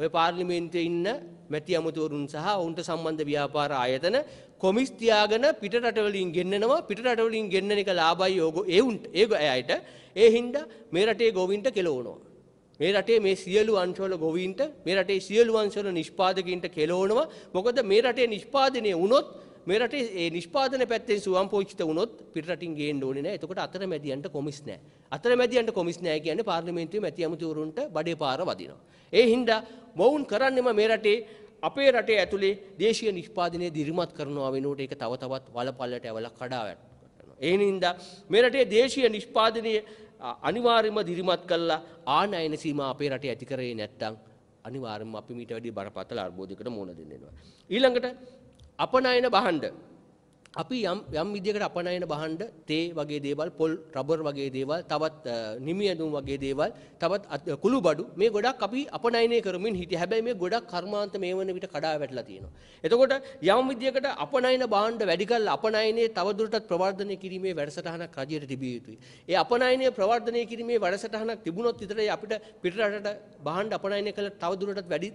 S2: ඔය පාර්ලිමේන්තුවේ ඉන්න මැති අමුතුවරුන් සහ ඔවුන්ට සම්බන්ධ ව්‍යාපාර ආයතන කොමිස් තියාගෙන පිට රටවලින් ගෙන්නනවා පිට රටවලින් ගෙන්නන එක ලාභයි ඕගෝ ඒඋන්ට ඒ අයට ඒ හින්දා මේ රටේ ගොවින්ට කෙලවනවා. මේ රටේ මේ සියලු අංශවල ගොවින්ට මේ රටේ සියලු අංශවල නිෂ්පාදකින්ට කෙලවනවා මොකද මේ රටේ නිෂ්පාදනය වුණොත් මේ රටේ ඒ නිෂ්පාදන පැත්තෙන් සුවම්පෝෂිත වුණොත් පිටරටින් ගේන්න ඕනේ නැහැ. එතකොට අතරමැදියන්ට කොමිස් නැහැ. අතරමැදියන්ට කොමිස් නැහැ කියන්නේ පාර්ලිමේන්තුවේ මැති ඇමතිවරුන්ට බඩේ පාර වදිනවා. ඒ හින්දා මොවුන් කරන්නේම මේ රටේ අපේ රටේ ඇතුලේ දේශීය නිෂ්පාදනය දිරිමත් කරනවා වෙනුවට ඒක තව තවත් වලපල්ලට ඇවලා කඩා වැටෙනවා. ඒ හින්දා මේ රටේ දේශීය නිෂ්පාදනය අනිවාර්යයෙන්ම දිරිමත් කළා ආනයන සීමා අපේ රටේ ඇති කරේ නැත්නම් අනිවාර්යයෙන්ම අපි මීට වැඩි බරපතල අර්බුදයකට මුහුණ දෙන්න වෙනවා. ඊළඟට අපනයන බහන්ඩ අපි යම් යම් විදිහකට අපනයන බහන්ඩ තේ වගේ දේවල් පොල් රබර් වගේ දේවල් තවත් නිමි ඇඳුම් වගේ දේවල් තවත් කුළු බඩු මේ ගොඩක් අපි අපනයනය කරමින් හිටිය හැබැයි මේ ගොඩක් කර්මාන්ත මේ වන විට කඩා වැටලා තියෙනවා. එතකොට යම් විදිහකට අපනයන බහන්ඩ වැඩි කරලා අපනයනයේ තවදුරටත් ප්‍රවර්ධනය කිරීමේ වැඩසටහනක් රජයට තිබිය යුතුයි. ඒ අපනයනය ප්‍රවර්ධනය කිරීමේ වැඩසටහනක් තිබුණොත් විතරයි අපිට පිටරටට බහන්ඩ අපනයනය කළ තවදුරටත් වැඩි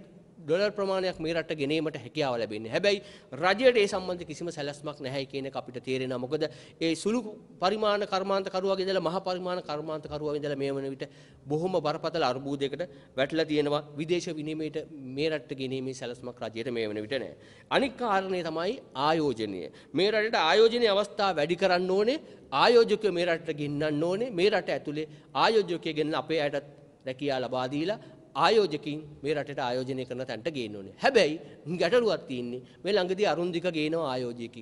S2: ඩොලර් ප්‍රමාණයක් මේ රට ගෙනීමට හැකියාව ලැබෙන්නේ. හැබැයි රජයට ඒ සම්බන්ධ කිසිම සැලැස්මක් නැහැ කියන එක අපිට තේරෙනවා. මොකද ඒ සුළු පරිමාණ කර්මාන්ත කරුවාගේ ඉඳලා මහ පරිමාණ කර්මාන්ත කරුවාගේ ඉඳලා මේ වන විට බොහොම බරපතල අර්බුදයකට වැටලා තියෙනවා. විදේශ විනිමයට මේ රටට ගෙනීමේ සැලැස්මක් රජයට මේ වන විට නැහැ. අනික් කාරණේ තමයි ආයෝජනය. මේ රටට ආයෝජනයේ අවස්ථා වැඩි කරන්න ඕනේ. ආයෝජකයෝ මේ රටට ගෙන්නන්න ඕනේ. මේ රට ඇතුලේ ආයෝජකයෝ ගෙන්න අපේ ඇයටත් රැකියාව ලබා දීලා ආයෝජකින් මේ රටට ආයෝජනය කරන තැන්ට ගේන්න ඕනේ. හැබැයි ගැටලුවක් තියෙන්නේ මේ ළඟදී අරුන්දික ගේනවා ආයෝජකයෙක්.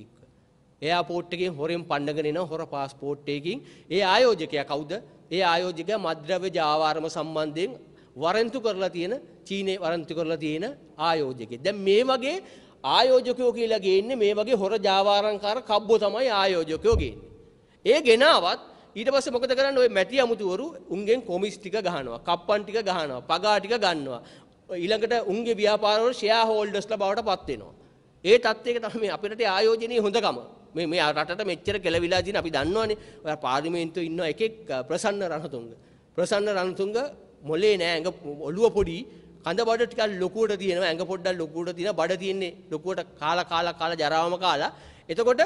S2: එයාපෝට් එකෙන් හොරෙන් පන්නගෙන එන හොර පාස්පෝට් එකකින් ඒ ආයෝජකයා කවුද? ඒ ආයෝජකයා මද්ද්‍රව්‍ය ජාවාරම සම්බන්ධයෙන් වරන්තු කරලා තියෙන චීනේ වරන්තු කරලා තියෙන ආයෝජකයෙක්. දැන් මේ වගේ ආයෝජකයෝ කියලා ගේන්නේ මේ වගේ හොර ජාවාරම්කාර කබ්බෝ තමයි ආයෝජකයෝ ගේන්නේ. ඒ ගෙනාවත් ඊට පස්සේ මොකද කරන්නේ ওই මැටි අමුතුවරු උන්ගෙන් කොමිස් ටික ගහනවා කප්පන් ටික ගහනවා පගා ටික ගන්නවා ඊළඟට උන්ගේ ව්‍යාපාරවල ෂෙයා හෝල්ඩර්ස්ලා බවට පත් වෙනවා ඒ තත්ත්වයක තමයි මේ අපේ රටේ ආයෝජනීය හොඳකම මේ මේ රටට මෙච්චර කෙලවිලා දින අපි දන්නවනේ ඔය පාර්ලිමේන්තුවේ ඉන්න එකෙක් ප්‍රසන්න රණතුංග ප්‍රසන්න රණතුංග මොලේ නෑ ඇඟ ඔළුව පොඩි කඳ බඩ ටිකක් ලොකුවට තියෙනවා ඇඟ පොඩ්ඩක් ලොකුවට තියෙන බඩ තියෙන්නේ ලොකුවට කාලා කාලා කාලා ජරාවම කාලා එතකොට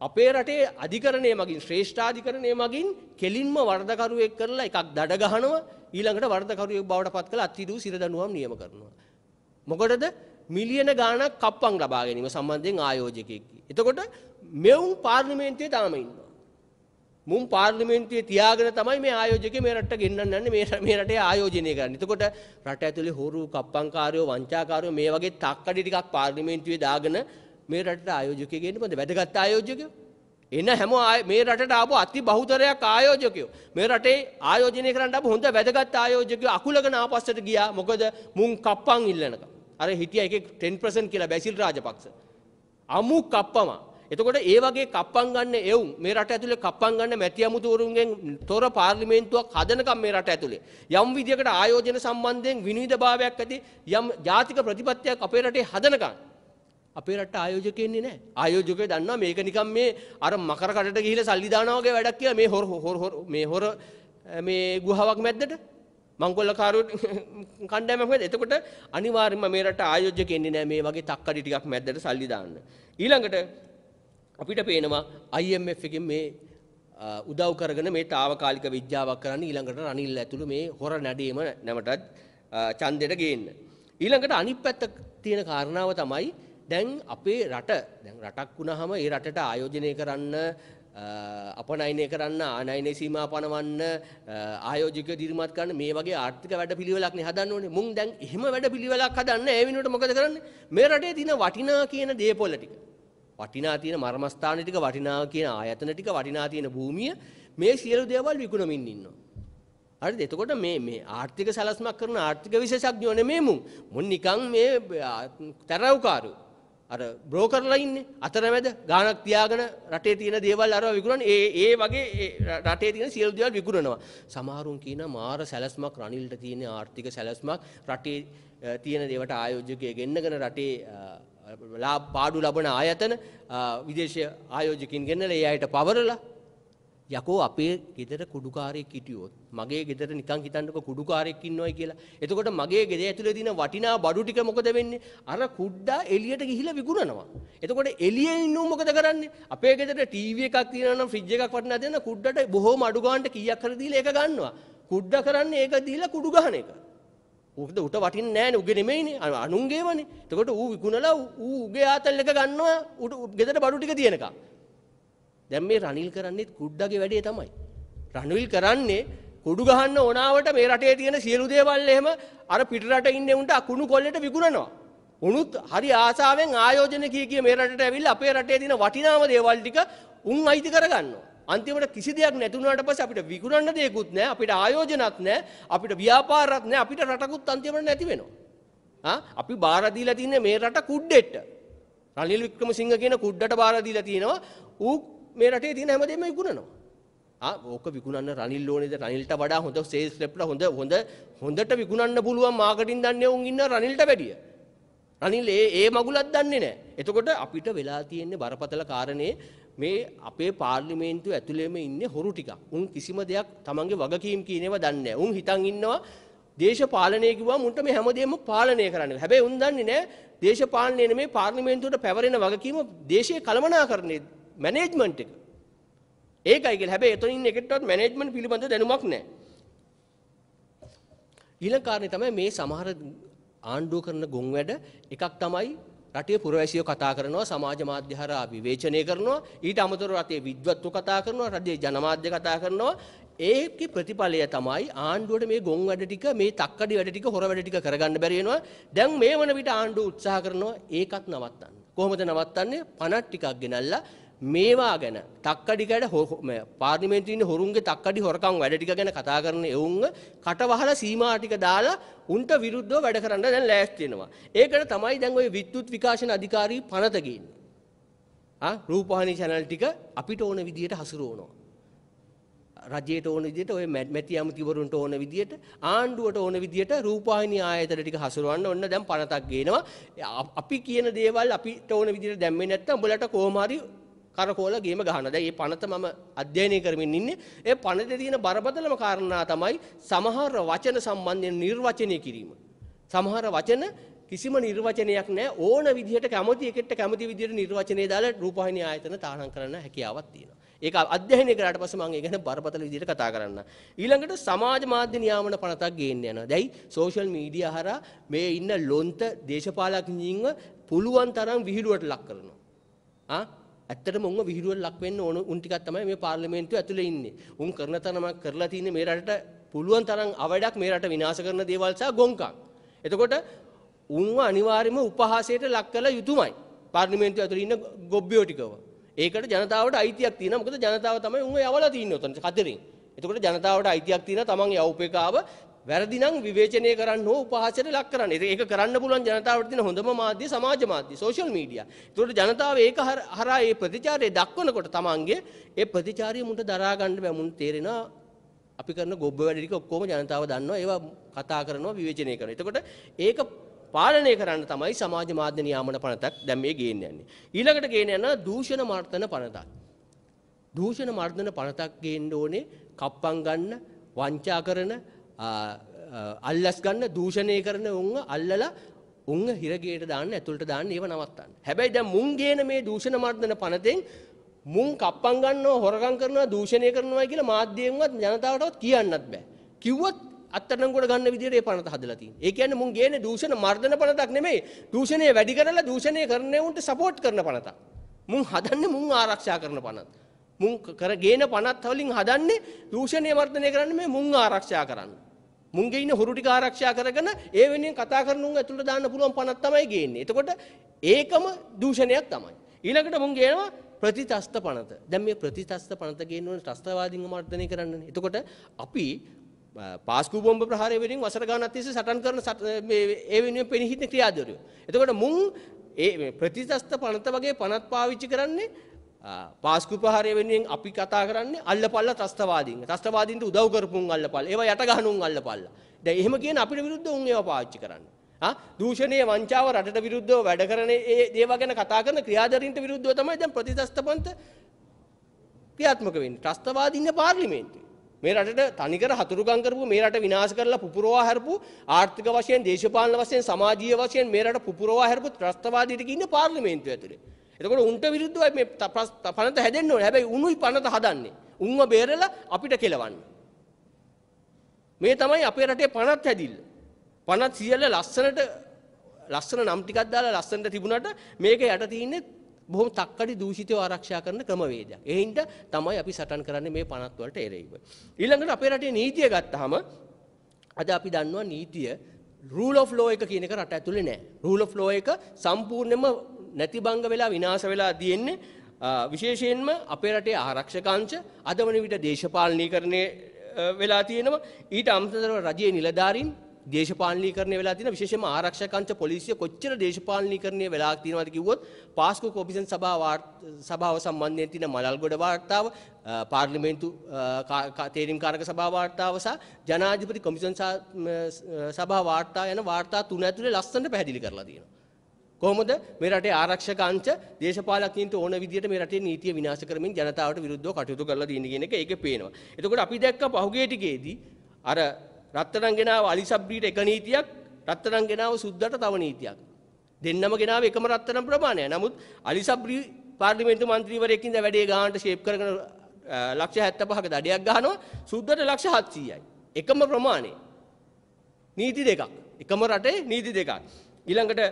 S2: අපේ රටේ අධිකරණය මගින් ශ්‍රේෂ්ඨාධිකරණය මගින් කෙලින්ම වර්ධකරුවෙක් කරලා එකක් දඩ ගහනවා ඊළඟට වර්ධකරුවෙක් බවට පත් කරලා අත්හිදූ සිරදඬුවම් නියම කරනවා. මොකටද? මිලියන ගාණක් කප්පම් ලබා ගැනීම සම්බන්ධයෙන් ආයෝජකයෙක්. එතකොට මෙවුන් පාර්ලිමේන්තුවේ තාම ඉන්නවා. මුම් පාර්ලිමේන්තුවේ තියාගෙන තමයි මේ ආයෝජකය මේ රටට ගෙන්නන්න යන්නේ මේ මේ රටේ ආයෝජනය කරන්නේ. එතකොට රට ඇතුලේ හොරු කප්පම්කාරයෝ වංචාකාරයෝ මේ වගේ තක්කඩි ටිකක් පාර්ලිමේන්තුවේ දාගෙන මේ රටට ආයෝජකයෙක් එන්න බඳ වැදගත් ආයෝජකයෝ. එන හැම මේ රටට ආපු අති බහුතරයක් ආයෝජකයෝ. මේ රටේ ආයෝජනය කරන්න ආපු හොඳ වැදගත් ආයෝජකයෝ අකුලගෙන ආපස්සට ගියා. මොකද මුන් කප්පන් ඉල්ලනකම්. අර හිටියා එකේ 10% කියලා බැසිල් රාජපක්ෂ. අමු කප්පම. එතකොට ඒ වගේ කප්පන් ගන්න එවුම් මේ රට ඇතුලේ කප්පන් ගන්න මැති අමුතුවරුන්ගෙන් තොර පාර්ලිමේන්තුවක් හදනකම් මේ රට ඇතුලේ යම් විදියකට ආයෝජන සම්බන්ධයෙන් විනිවිදභාවයක් ඇති යම් ජාතික ප්‍රතිපත්තියක් අපේ රටේ හදනකම් අපේ රට ආයෝජක එන්නේ නැහැ. ආයෝජකයෝ දන්නවා මේක නිකන් මේ අර මකර කටට ගිහිලා සල්ලි දානවා වගේ වැඩක් කියලා මේ හොර හොර හොර මේ හොර මේ ගුහාවක් මැද්දට මංගොල්ලකාරයෝ කණ්ඩායමක් වෙද. එතකොට අනිවාර්යයෙන්ම මේ රට ආයෝජක එන්නේ නැහැ මේ වගේ තක්කඩි ටිකක් මැද්දට සල්ලි දාන්න. ඊළඟට අපිට පේනවා IMF එකෙන් මේ උදව් කරගෙන මේ తాවකාලික විද්‍යාවක් කරන්න ඊළඟට රනිල් ඇතුළු මේ හොර නැඩීම නැමටත් ඡන්දෙට ගේන්න. ඊළඟට අනිත් පැත්ත තියෙන කාරණාව තමයි දැන් අපේ රට දැන් රටක් වුණාම ඒ රටට ආයෝජනය කරන්න අපනයනය කරන්න ආනයනය සීමා පනවන්න ආයෝජික දිරිමත් කරන්න මේ වගේ ආර්ථික වැඩ පිළිවෙලක් හදන්න ඕනේ මුන් දැන් එහෙම වැඩ පිළිවෙලක් හදන්න ඒ වෙනුවට මොකද කරන්නේ මේ රටේ තියෙන වටිනා කියන දේපොළ ටික වටිනා තියෙන මර්මස්ථාන ටික වටිනා කියන ආයතන ටික වටිනා තියෙන භූමිය මේ සියලු දේවල් විකුණමින් ඉන්නවා හරිද එතකොට මේ මේ ආර්ථික සැලැස්මක් කරන ආර්ථික විශේෂඥයෝ නෙමෙයි මුන් මුන් නිකන් මේ තරව්කාරයෝ අර බ්‍රෝකර්ලා ඉන්නේ අතරමැද ගාණක් තියාගෙන රටේ තියෙන දේවල් අරව විකුණන ඒ ඒ වගේ රටේ තියෙන සියලු දේවල් විකුණනවා සමහරුන් කියන මාර සැලැස්මක් රනිල්ට තියෙන ආර්ථික සැලැස්මක් රටේ තියෙන දේවට ආයෝජකය ගෙන්නගෙන රටේ පාඩු ලබන ආයතන විදේශීය ආයෝජකින් ගෙන්නලා ඒ අයට පවරලා යකෝ අපේ ගෙදර කුඩුකාරයෙක් හිටියොත් මගේ ගෙදර නිකන් හිතන්නකො කුඩුකාරයෙක් ඉන්නවයි කියලා. එතකොට මගේ ගෙදර ඇතුලේ තියෙන වටිනා බඩු ටික මොකද වෙන්නේ? අර කුඩ්ඩා එළියට ගිහිලා විකුණනවා. එතකොට එළියේ ඉන්නු මොකද කරන්නේ? අපේ ගෙදර ටීවී එකක් තියෙනවා නම් ෆ්‍රිජ් එකක් වටිනා දෙන කුඩ්ඩට බොහෝම අඩු ගානට කීයක් හරි දීලා ඒක ගන්නවා. කුඩ්ඩා කරන්නේ ඒක දීලා කුඩු ගහන එක. උකද උට වටින්නේ නැහනේ උගේ නෙමෙයිනේ අනුන්ගේවනේ. එතකොට ඌ විකුණලා ඌ උගේ ආතල් එක ගන්නවා ගෙදර බඩු ටික තියෙනකම්. දැන් මේ රනිල් කරන්නේ කුඩ්ඩගේ වැඩේ තමයි. රනිල් කරන්නේ කුඩු ගහන්න ඕනාවට මේ රටේ තියෙන සියලු දේවල් එහෙම අර පිටරට ඉන්නේ උන්ට අකුණු කොල්ලට විකුණනවා. උනුත් හරි ආසාවෙන් ආයෝජන කී කිය මේ රටට ඇවිල්ලා අපේ රටේ තියෙන වටිනාම දේවල් ටික උන් අයිති කරගන්නවා. අන්තිමට කිසි දෙයක් නැතුණාට පස්සේ අපිට විකුණන්න දෙයක්වත් නැහැ අපිට ආයෝජනත් නැහැ අපිට ව්‍යාපාරත් නැහැ අපිට රටකුත් අන්තිමට නැති වෙනවා ආ අපි බාර දීලා තින්නේ මේ රට කුඩ්ඩෙට රනිල් වික්‍රමසිංහ කියන කුඩ්ඩට බාර දීලා තිනවා ඌ මේ රටේ තියෙන හැමදේම විකුණනවා. ආ ඕක විකුණන්න රනිල් ඕනේද රනිල්ට වඩා හොඳ සේල්ස් රෙප්ලා හොඳ හොඳ හොඳට විකුණන්න පුළුවන් මාකටිං දන්නේ උන් ඉන්න රනිල්ට වැඩිය. රනිල් ඒ ඒ මගුලක් දන්නේ නැහැ. එතකොට අපිට වෙලා තියෙන්නේ බරපතල කාරණේ මේ අපේ පාර්ලිමේන්තුව ඇතුළේම ඉන්නේ හොරු ටිකක්. උන් කිසිම දෙයක් Tamanගේ වගකීම් කියනේව දන්නේ නැහැ. උන් හිතන් ඉන්නවා දේශපාලනය කිව්වා මුන්ට මේ හැමදේම පාලනය කරන්න. හැබැයි උන් දන්නේ නැහැ දේශපාලනය නෙමේ පාර්ලිමේන්තුවට පැවරෙන වගකීම දේශයේ කළමනාකරණයේ මැනේජ්මන්ට් එක. ඒකයි කියලා. හැබැයි එතන ඉන්න එකටවත් මැනේජ්මන්ට් පිළිබඳ දැනුමක් නැහැ. ඊළඟ කාරණේ තමයි මේ සමහර ආණ්ඩුව කරන ගොන් වැඩ එකක් තමයි රටේ පුරවැසියෝ කතා කරනවා සමාජ මාධ්‍ය හරහා විවේචනය කරනවා ඊට අමතරව රටේ විද්වත්තු කතා කරනවා රටේ ජනමාධ්‍ය කතා කරනවා ඒකේ ප්‍රතිඵලය තමයි ආණ්ඩුවට මේ ගොන් වැඩ ටික මේ තක්කඩි වැඩ ටික හොර වැඩ ටික කරගන්න බැරි වෙනවා දැන් මේ වන විට ආණ්ඩුව උත්සාහ කරනවා ඒකත් නවත්තන්න කොහොමද නවත්තන්නේ පනත් ටිකක් ගෙනල්ලා මේවා ගැන තක්කඩිකට පාර්ලිමේන්තුවේ ඉන්න හොරුන්ගේ තක්කඩි හොරකම් වැඩ ටික ගැන කතා කරන එවුන්ව කටවහලා සීමා ටික දාලා උන්ට විරුද්ධව වැඩ කරන්න දැන් ලෑස්ති වෙනවා. ඒකට තමයි දැන් ওই විද්‍යුත් විකාශන අධිකාරී පනත ගින්නේ. ආ රූපවාහිනී channel ටික අපිට ඕන විදියට හසුරවනවා. රජයට ඕන විදියට ඔය මැති අමුතිවරුන්ට ඕන විදියට ආණ්ඩුවට ඕන විදියට රූපවාහිනී ආයතන ටික හසුරවන්න ඔන්න දැන් පනතක් ගේනවා අපි කියන දේවල් අපිට ඕන විදියට දැම්මේ නැත්නම් උඹලට කොහොම හරි කරකෝල ගේම ගහන. දැන් මේ පනත මම අධ්‍යයනය කරමින් ඉන්නේ. ඒ පනතේ තියෙන බරපතලම කාරණා තමයි සමහර වචන සම්බන්ධයෙන් නිර්වචනය කිරීම. සමහර වචන කිසිම නිර්වචනයක් නැහැ ඕන විදිහට කැමති එකට කැමති විදිහට නිර්වචනය දාලා රූපවාහිනී ආයතන තාරණම් කරන්න හැකියාවක් තියෙනවා. ඒක අධ්‍යයනය කරාට පස්සේ මම ඒක ගැන බරපතල විදිහට කතා කරන්න. ඊළඟට සමාජ මාධ්‍ය නියාමන පනතක් ගේන්න යනවා. දැයි සෝෂල් මීඩියා හරහා මේ ඉන්න ලොන්ත දේශපාලකයන්ව පුළුවන් තරම් විහිළුවට ලක් කරනවා. ආ ඇත්තටම උන්ව විහිළුවට ලක් වෙන්න ඕන උන් ටිකක් තමයි මේ පාර්ලිමේන්තුව ඇතුලේ ඉන්නේ. උන් කරන තරමක් කරලා තින්නේ මේ රටට පුළුවන් තරම් අවඩක් මේ රට විනාශ කරන දේවල් සහ ගොංකම්. එතකොට උන්ව අනිවාර්යයෙන්ම උපහාසයට ලක් කළ යුතුමයි. පාර්ලිමේන්තුව ඇතුලේ ඉන්න ගොබ්බියෝ ටිකව. ඒකට ජනතාවට අයිතියක් තියෙනවා. මොකද ජනතාව තමයි උන්ව යවලා තින්නේ උතන කතරේ. එතකොට ජනතාවට අයිතියක් තියෙනවා තමන් යවුපේකාව වැරදි නම් විවේචනය කරන්න හෝ උපහාසයට ලක් කරන්න. ඒක කරන්න පුළුවන් ජනතාවට තියෙන හොඳම මාධ්‍ය සමාජ මාධ්‍ය, සෝෂල් මීඩියා. ඒතකොට ජනතාව ඒක හරහා මේ ප්‍රතිචාරය දක්වනකොට තමන්ගේ ඒ ප්‍රතිචාරය මුන්ට දරා ගන්න බෑ මුන් තේරෙනවා අපි කරන ගොබ්බ වැඩ ටික ඔක්කොම ජනතාව දන්නවා. ඒවා කතා කරනවා, විවේචනය කරනවා. එතකොට ඒක පාලනය කරන්න තමයි සමාජ මාධ්‍ය නියාමන පනතක් දැන් මේ ගේන්න යන්නේ. ඊළඟට ගේන්න යන දූෂණ මර්ධන පනතක්. දූෂණ මර්ධන පනතක් ගේන්න ඕනේ කප්පම් ගන්න, වංචා කරන, අල්ලස් ගන්න දූෂණය කරන උන්ව අල්ලලා උන්ව හිරගේට දාන්න ඇතුළට දාන්න ඒව නවත්තන්න. හැබැයි දැන් මුන් ගේන මේ දූෂණ මර්ධන පනතෙන් මුන් කප්පම් ගන්නවා හොරගම් කරනවා දූෂණය කරනවා කියලා මාධ්‍යයෙන්වත් ජනතාවටවත් කියන්නත් බෑ. කිව්වොත් අත්අඩංගුවට ගන්න විදිහට ඒ පනත හදලා තියෙනවා. ඒ කියන්නේ මුන් ගේන දූෂණ මර්ධන පනතක් නෙමෙයි. දූෂණය වැඩි කරලා දූෂණය කරන උන්ට සපෝට් කරන පනතක්. මුන් හදන්නේ මුන් ආරක්ෂා කරන පනත. මුං කරගෙන 50 වලින් හදන්නේ දූෂණය වර්ධනය කරන්න මේ මුං ආරක්ෂා කරන්න. මුංගේ ඉන්න හොරු ටික ආරක්ෂා කරගෙන ඒ වෙනුවෙන් කතා කරන උන් ඇතුළට දාන්න පුළුවන් 50 තමයි ගේන්නේ. එතකොට ඒකම දූෂණයක් තමයි. ඊළඟට මුං ගේනවා ප්‍රතිතස්ත පනත. දැන් මේ ප්‍රතිතස්ත පනත ගේන්න ඕනේ ත්‍රස්තවාදීන්ව මර්ධනය කරන්නනේ. එතකොට අපි පාස්කු බොම්බ ප්‍රහාරය වෙනුවෙන් වසර ගානක් තිස්සේ සටන් කරන මේ ඒ වෙනුවෙන් පෙනී හිටින ක්‍රියාධාරියෝ. එතකොට මුං ඒ ප්‍රතිතස්ත පනත වගේ පනත් පාවිච්චි කරන්නේ පාස්කු ප්‍රහාරය වෙනුවෙන් අපි කතා කරන්නේ අල්ලපල්ල ත්‍රස්තවාදීන්. ත්‍රස්තවාදීන්ට උදව් කරපුන් අල්ලපල්ල. ඒවා යට ගහනුන් අල්ලපල්ල. දැන් එහෙම කියන අපිට විරුද්ධව උන් ඒවා පාවිච්චි කරන්නේ. ආ දූෂණයේ වංචාව රටට විරුද්ධව වැඩ කරන ඒ දේවා ගැන කතා කරන ක්‍රියාධාරීන්ට විරුද්ධව තමයි දැන් ප්‍රතිදස්තපන්ත ක්‍රියාත්මක වෙන්නේ. ත්‍රස්තවාදීන් පාර්ලිමේන්තුවේ. මේ රටට තනිකර හතුරුකම් කරපු මේ රට විනාශ කරලා පුපුරවා හැරපු ආර්ථික වශයෙන් දේශපාලන වශයෙන් සමාජීය වශයෙන් මේ රට පුපුරවා හැරපු ත්‍රස්තවාදීන්ට ඉන්න පාර්ලිමේන්තුව ඇතුලේ. එතකොට උන්ට විරුද්ධව මේ පනත හැදෙන්න ඕනේ. හැබැයි උනුයි පනත හදන්නේ. උන්ව බේරලා අපිට කෙලවන්න. මේ තමයි අපේ රටේ පනත් හැදිල්ල. පනත් සියල්ල ලස්සනට ලස්සන නම් ටිකක් දාලා ලස්සනට තිබුණාට මේක යට තියෙන්නේ බොහොම තක්කඩි දූෂිතව ආරක්ෂා කරන ක්‍රමවේදයක්. ඒ හින්දා තමයි අපි සටන් කරන්නේ මේ පනත් වලට එරෙහිව. ඊළඟට අපේ රටේ නීතිය ගත්තාම අද අපි දන්නවා නීතිය rule of law එක කියන එක රට ඇතුලේ නැහැ. rule of law එක සම්පූර්ණයෙන්ම නැති බංග වෙලා විනාශ වෙලා තියෙන්නේ විශේෂයෙන්ම අපේ රටේ ආරක්ෂකංශ අදවන විට දේශපාලනීකරණය වෙලා තියෙනවා ඊට අමතරව රජයේ නිලධාරීන් දේශපාලනීකරණය වෙලා තියෙන විශේෂයෙන්ම ආරක්ෂකංශ පොලිසිය කොච්චර දේශපාලනීකරණය වෙලා තියෙනවද කිව්වොත් පාස්කු කොමිෂන් සභාව සභාව සම්බන්ධයෙන් තියෙන මලල්ගොඩ වාර්තාව පාර්ලිමේන්තු තේරීම්කාරක සභා වාර්තාව සහ ජනාධිපති කොමිෂන් සභා වාර්තා යන වාර්තා තුන ඇතුලේ ලස්සනට පැහැදිලි කරලා තියෙනවා කොහොමද මේ රටේ ආරක්ෂක අංශ දේශපාලකින්ට ඕන විදිහට මේ රටේ නීතිය විනාශ කරමින් ජනතාවට විරුද්ධව කටයුතු කරලා දින කියන එක ඒකේ පේනවා. එතකොට අපි දැක්ක පහුගිය ටිකේදී අර රත්තරන් ගෙනාව අලිසබ්බීට එක නීතියක් රත්තරන් ගෙනාව සුද්දට තව නීතියක්. දෙන්නම ගෙනාව එකම රත්තරන් ප්‍රමාණය. නමුත් අලිසබ්බී පාර්ලිමේන්තු මන්ත්‍රීවරයෙක්ින්ද වැඩේ ගානට ෂේප් කරගෙන ලක්ෂ 75ක දඩයක් ගහනවා සුද්දට ලක්ෂ 700යි. එකම ප්‍රමාණය. නීති දෙකක්. එකම රටේ නීති දෙකක්. ඊළඟට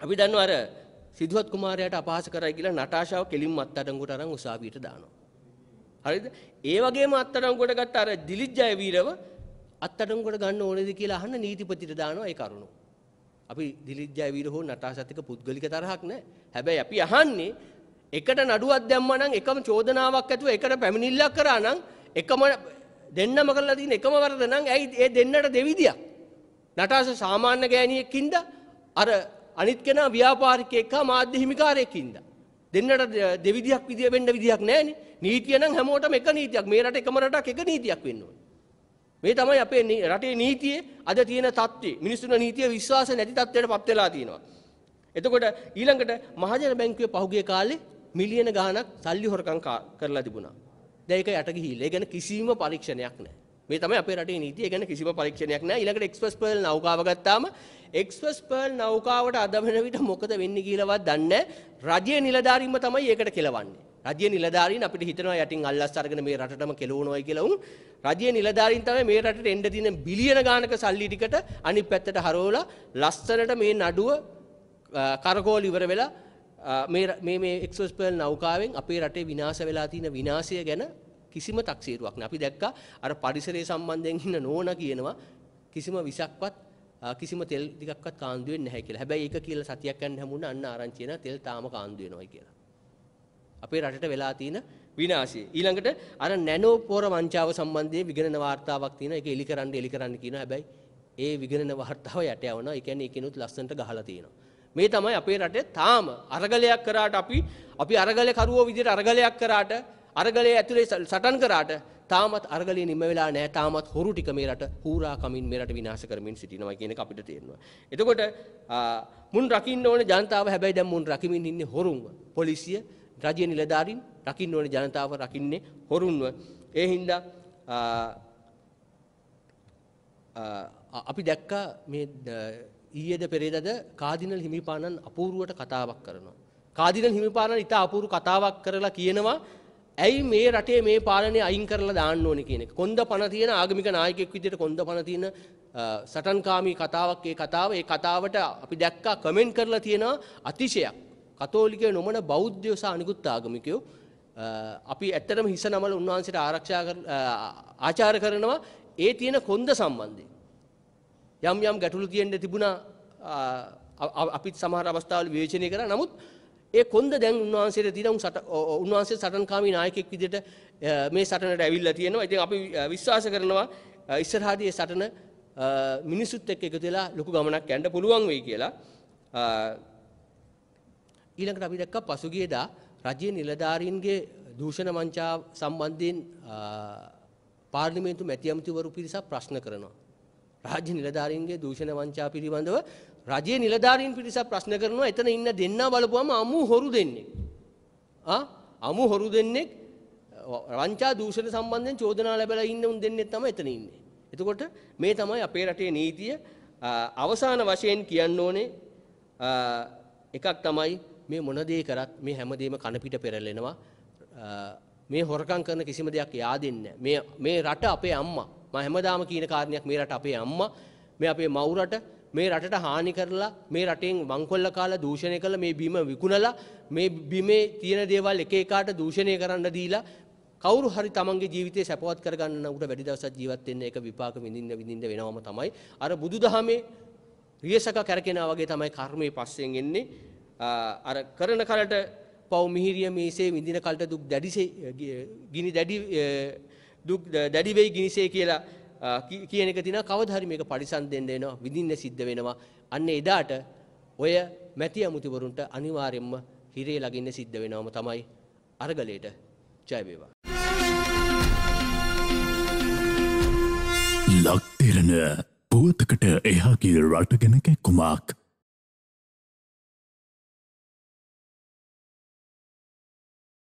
S2: අපි දන්නවා අර සිදුවත් කුමාරයාට අපහාස කරයි කියලා නටාෂාව කෙලින්ම අත්අඩංගුවට අරන් උසාවියට දානවා. හරිද? ඒ වගේම අත්අඩංගුවට ගත්ත අර දිලිජ්ජය වීරව අත්අඩංගුවට ගන්න ඕනේද කියලා අහන්න නීතිපතිට දානවා ඒ කරුණෝ. අපි දිලිජ්ජය වීර හෝ නටාසත්තික පුද්ගලික තරහක් නෑ. හැබැයි අපි අහන්නේ එකට නඩුවක් දැම්මා නම් එකම චෝදනාවක් ඇතුව එකට පැමිණිල්ලක් කරා නම් එකම දෙන්නම කරලා තියෙන එකම වරද නම් ඇයි ඒ දෙන්නට දෙවිදියක්? නටාස සාමාන්‍ය ගෑණියෙක්ින්ද අර අනිත් කෙනා ව්‍යාපාරිකයෙක් හා මාධ්‍ය හිමිකාරයෙක් ඉඳා. දෙන්නට දෙවිදියක් විදිය වෙන්න විදියක් නැහැනේ. නීතිය නම් හැමෝටම එක නීතියක්. මේ රට එකම රටක් එක නීතියක් වෙන්න ඕනේ. මේ තමයි අපේ රටේ නීතියේ අද තියෙන தත්ත්වය. මිනිස්සුන්ගේ නීතිය විශ්වාස නැති தත්ත්වයටපත් වෙලා තියෙනවා. එතකොට ඊළඟට මහජන බැංකුවේ පහුගිය කාලේ මිලියන ගාණක් සල්ලි හොරකම් කරලා තිබුණා. දැන් ඒක යට ගිහිල්ලා. ඒ ගැන කිසිම පරීක්ෂණයක් නැහැ. මේ තමයි අපේ රටේ නීතිය. ඒ කියන්නේ කිසිම පරීක්ෂණයක් නැහැ. ඊළඟට එක්ස්ප්‍රස් පර්ල් නෞකාව ගත්තාම එක්ස්ප්‍රස් පර්ල් නෞකාවට අද වෙන විට මොකද වෙන්නේ කියලාවත් දන්නේ නැහැ. රජයේ නිලධාරීන්ම තමයි ඒකට කෙලවන්නේ. රජයේ නිලධාරීන් අපිට හිතනවා යටින් අල්ලස් අරගෙන මේ රටටම කෙලවනොයි කියලා උන් රජයේ නිලධාරීන් තමයි මේ රටට එන්න දින බිලියන ගානක සල්ලි ටිකට අනිත් පැත්තට හරවලා ලස්සනට මේ නඩුව කරකෝල ඉවර වෙලා මේ මේ එක්ස්පර්ට් නෞකාවෙන් අපේ රටේ විනාශ වෙලා තියෙන විනාශය ගැන කිසිම තක්සේරුවක් නෑ. අපි දැක්කා අර පරිසරය සම්බන්ධයෙන් ඉන්න නෝන කියනවා කිසිම විසක්වත් කිසිම තෙල් ටිකක්වත් කාන්දු වෙන්නේ නැහැ කියලා. හැබැයි ඒක කියලා සතියක් යන හැමුණ අන්න ආරංචි වෙන තෙල් තාම කාන්දු වෙනවායි කියලා. අපේ රටට වෙලා තියෙන විනාශය. ඊළඟට අර නැනෝ පොර වංචාව සම්බන්ධයෙන් විගණන වාර්තාවක් තියෙනවා. ඒක එලි කරන්න එලි කරන්න කියනවා. හැබැයි ඒ විගණන වාර්තාව යට යවනවා. ඒ කියන්නේ ඒකිනුත් ලස්සනට ගහලා තියෙනවා. මේ තමයි අපේ රටේ තාම අරගලයක් කරාට අපි අපි අරගලකරුවෝ විදිහට අරගලයක් කරාට අරගලය ඇතුලේ සටන් කරාට තාමත් අරගලය නිම වෙලා නැහැ තාමත් හොරු ටික මේ රට හූරා කමින් මේ රට විනාශ කරමින් සිටිනවා කියන එක අපිට තේරෙනවා. එතකොට මුන් රකින්න ඕන ජනතාව හැබැයි දැන් මුන් රකිමින් ඉන්නේ හොරුන්ව. පොලිසිය, රජය නිලධාරීන් රකින්න ඕන ජනතාව රකින්නේ හොරුන්ව. ඒ හින්දා අපි දැක්ක මේ ඊයේද පෙරේදද කාදිනල් හිමිපාණන් අපූර්වට කතාවක් කරනවා. කාදිනල් හිමිපාණන් ඉතා අපූරු කතාවක් කරලා කියනවා ඇයි මේ රටේ මේ පාලනය අයින් කරලා දාන්න ඕනේ කියන එක. කොන්ද පණ තියෙන ආගමික නායකයෙක් විදිහට කොන්ද පණ තියෙන සටන්කාමී කතාවක් ඒ කතාව ඒ කතාවට අපි දැක්කා කමෙන්ට් කරලා තියෙනවා අතිශයක්. කතෝලිකයෝ නොමන බෞද්ධයෝ සහ අනිකුත් ආගමිකයෝ අපි ඇත්තටම හිස නමල උන්වහන්සේට ආරක්ෂා ආචාර කරනවා ඒ තියෙන කොන්ද සම්බන්ධයෙන්. යම් යම් ගැටලු තියෙන්න තිබුණා අපිත් සමහර අවස්ථාවල විවේචනය කරා. නමුත් ඒ කොන්ද දැන් උන්වහන්සේට තියෙන උන් සට උන්වහන්සේ සටන්කාමී නායකයෙක් විදිහට මේ සටනට ඇවිල්ලා තියෙනවා. ඉතින් අපි විශ්වාස කරනවා ඉස්සරහදී මේ සටන මිනිසුත් එක්ක එකතු වෙලා ලොකු ගමනක් යන්න පුළුවන් වෙයි කියලා. ඊළඟට අපි දැක්කා පසුගියදා රජයේ නිලධාරීන්ගේ දූෂණ මංචා සම්බන්ධයෙන් පාර්ලිමේන්තු මැතිඇමතිවරු පිරිසක් ප්‍රශ්න කරනවා. රාජ්‍ය නිලධාරීන්ගේ දූෂණ වංචා පිළිබඳව රජයේ නිලධාරීන් පිරිසක් ප්‍රශ්න කරනවා එතන ඉන්න දෙන්නා බලපුවම අමු හොරු දෙන්නේ. ආ අමු හොරු දෙන්නේ වංචා දූෂණ සම්බන්ධයෙන් චෝදනා ලැබලා ඉන්න උන් දෙන්නේ තමයි එතන ඉන්නේ. එතකොට මේ තමයි අපේ රටේ නීතිය අවසාන වශයෙන් කියන්න ඕනේ එකක් තමයි මේ මොන දේ කරත් මේ හැමදේම කන පිට පෙරලෙනවා. මේ හොරකම් කරන කිසිම දෙයක් yaadෙන්නේ නැහැ. මේ මේ රට අපේ අම්මා. මම හැමදාම කියන කාරණයක් මේ රට අපේ අම්මා. මේ අපේ මව් රට මේ රටට හානි කරලා මේ රටෙන් වංකොල්ල කාලා දූෂණය කළ මේ බිම විකුණලා මේ බිමේ තියෙන දේවල් එක එකාට දූෂණය කරන්න දීලා කවුරු හරි තමන්ගේ ජීවිතේ සැපවත් කරගන්න උට වැඩි දවසක් ජීවත් වෙන්න ඒක විපාක විඳින්න විඳින්න වෙනවම තමයි අර බුදුදහමේ රියසක කරකිනා වගේ තමයි කර්මයේ පස්සෙන් එන්නේ අර කරන කලට පව් මිහිරිය මේසේ විඳින කලට දුක් දැඩිසේ ගිනි දැඩි දුක් දැඩි වෙයි ගිනිසේ කියලා කියන එක තියෙනවා කවදාහරි මේක පරිසම් දෙන්න වෙනවා විඳින්න සිද්ධ වෙනවා අන්න එදාට ඔය මැති අමුතිවරුන්ට අනිවාර්යයෙන්ම හිරේ ලගින්න සිද්ධ වෙනවම තමයි අරගලයට ජය වේවා
S1: ලක්තිරණ පුවතකට එහා කිය
S2: රට ගැන කැක්කුමක්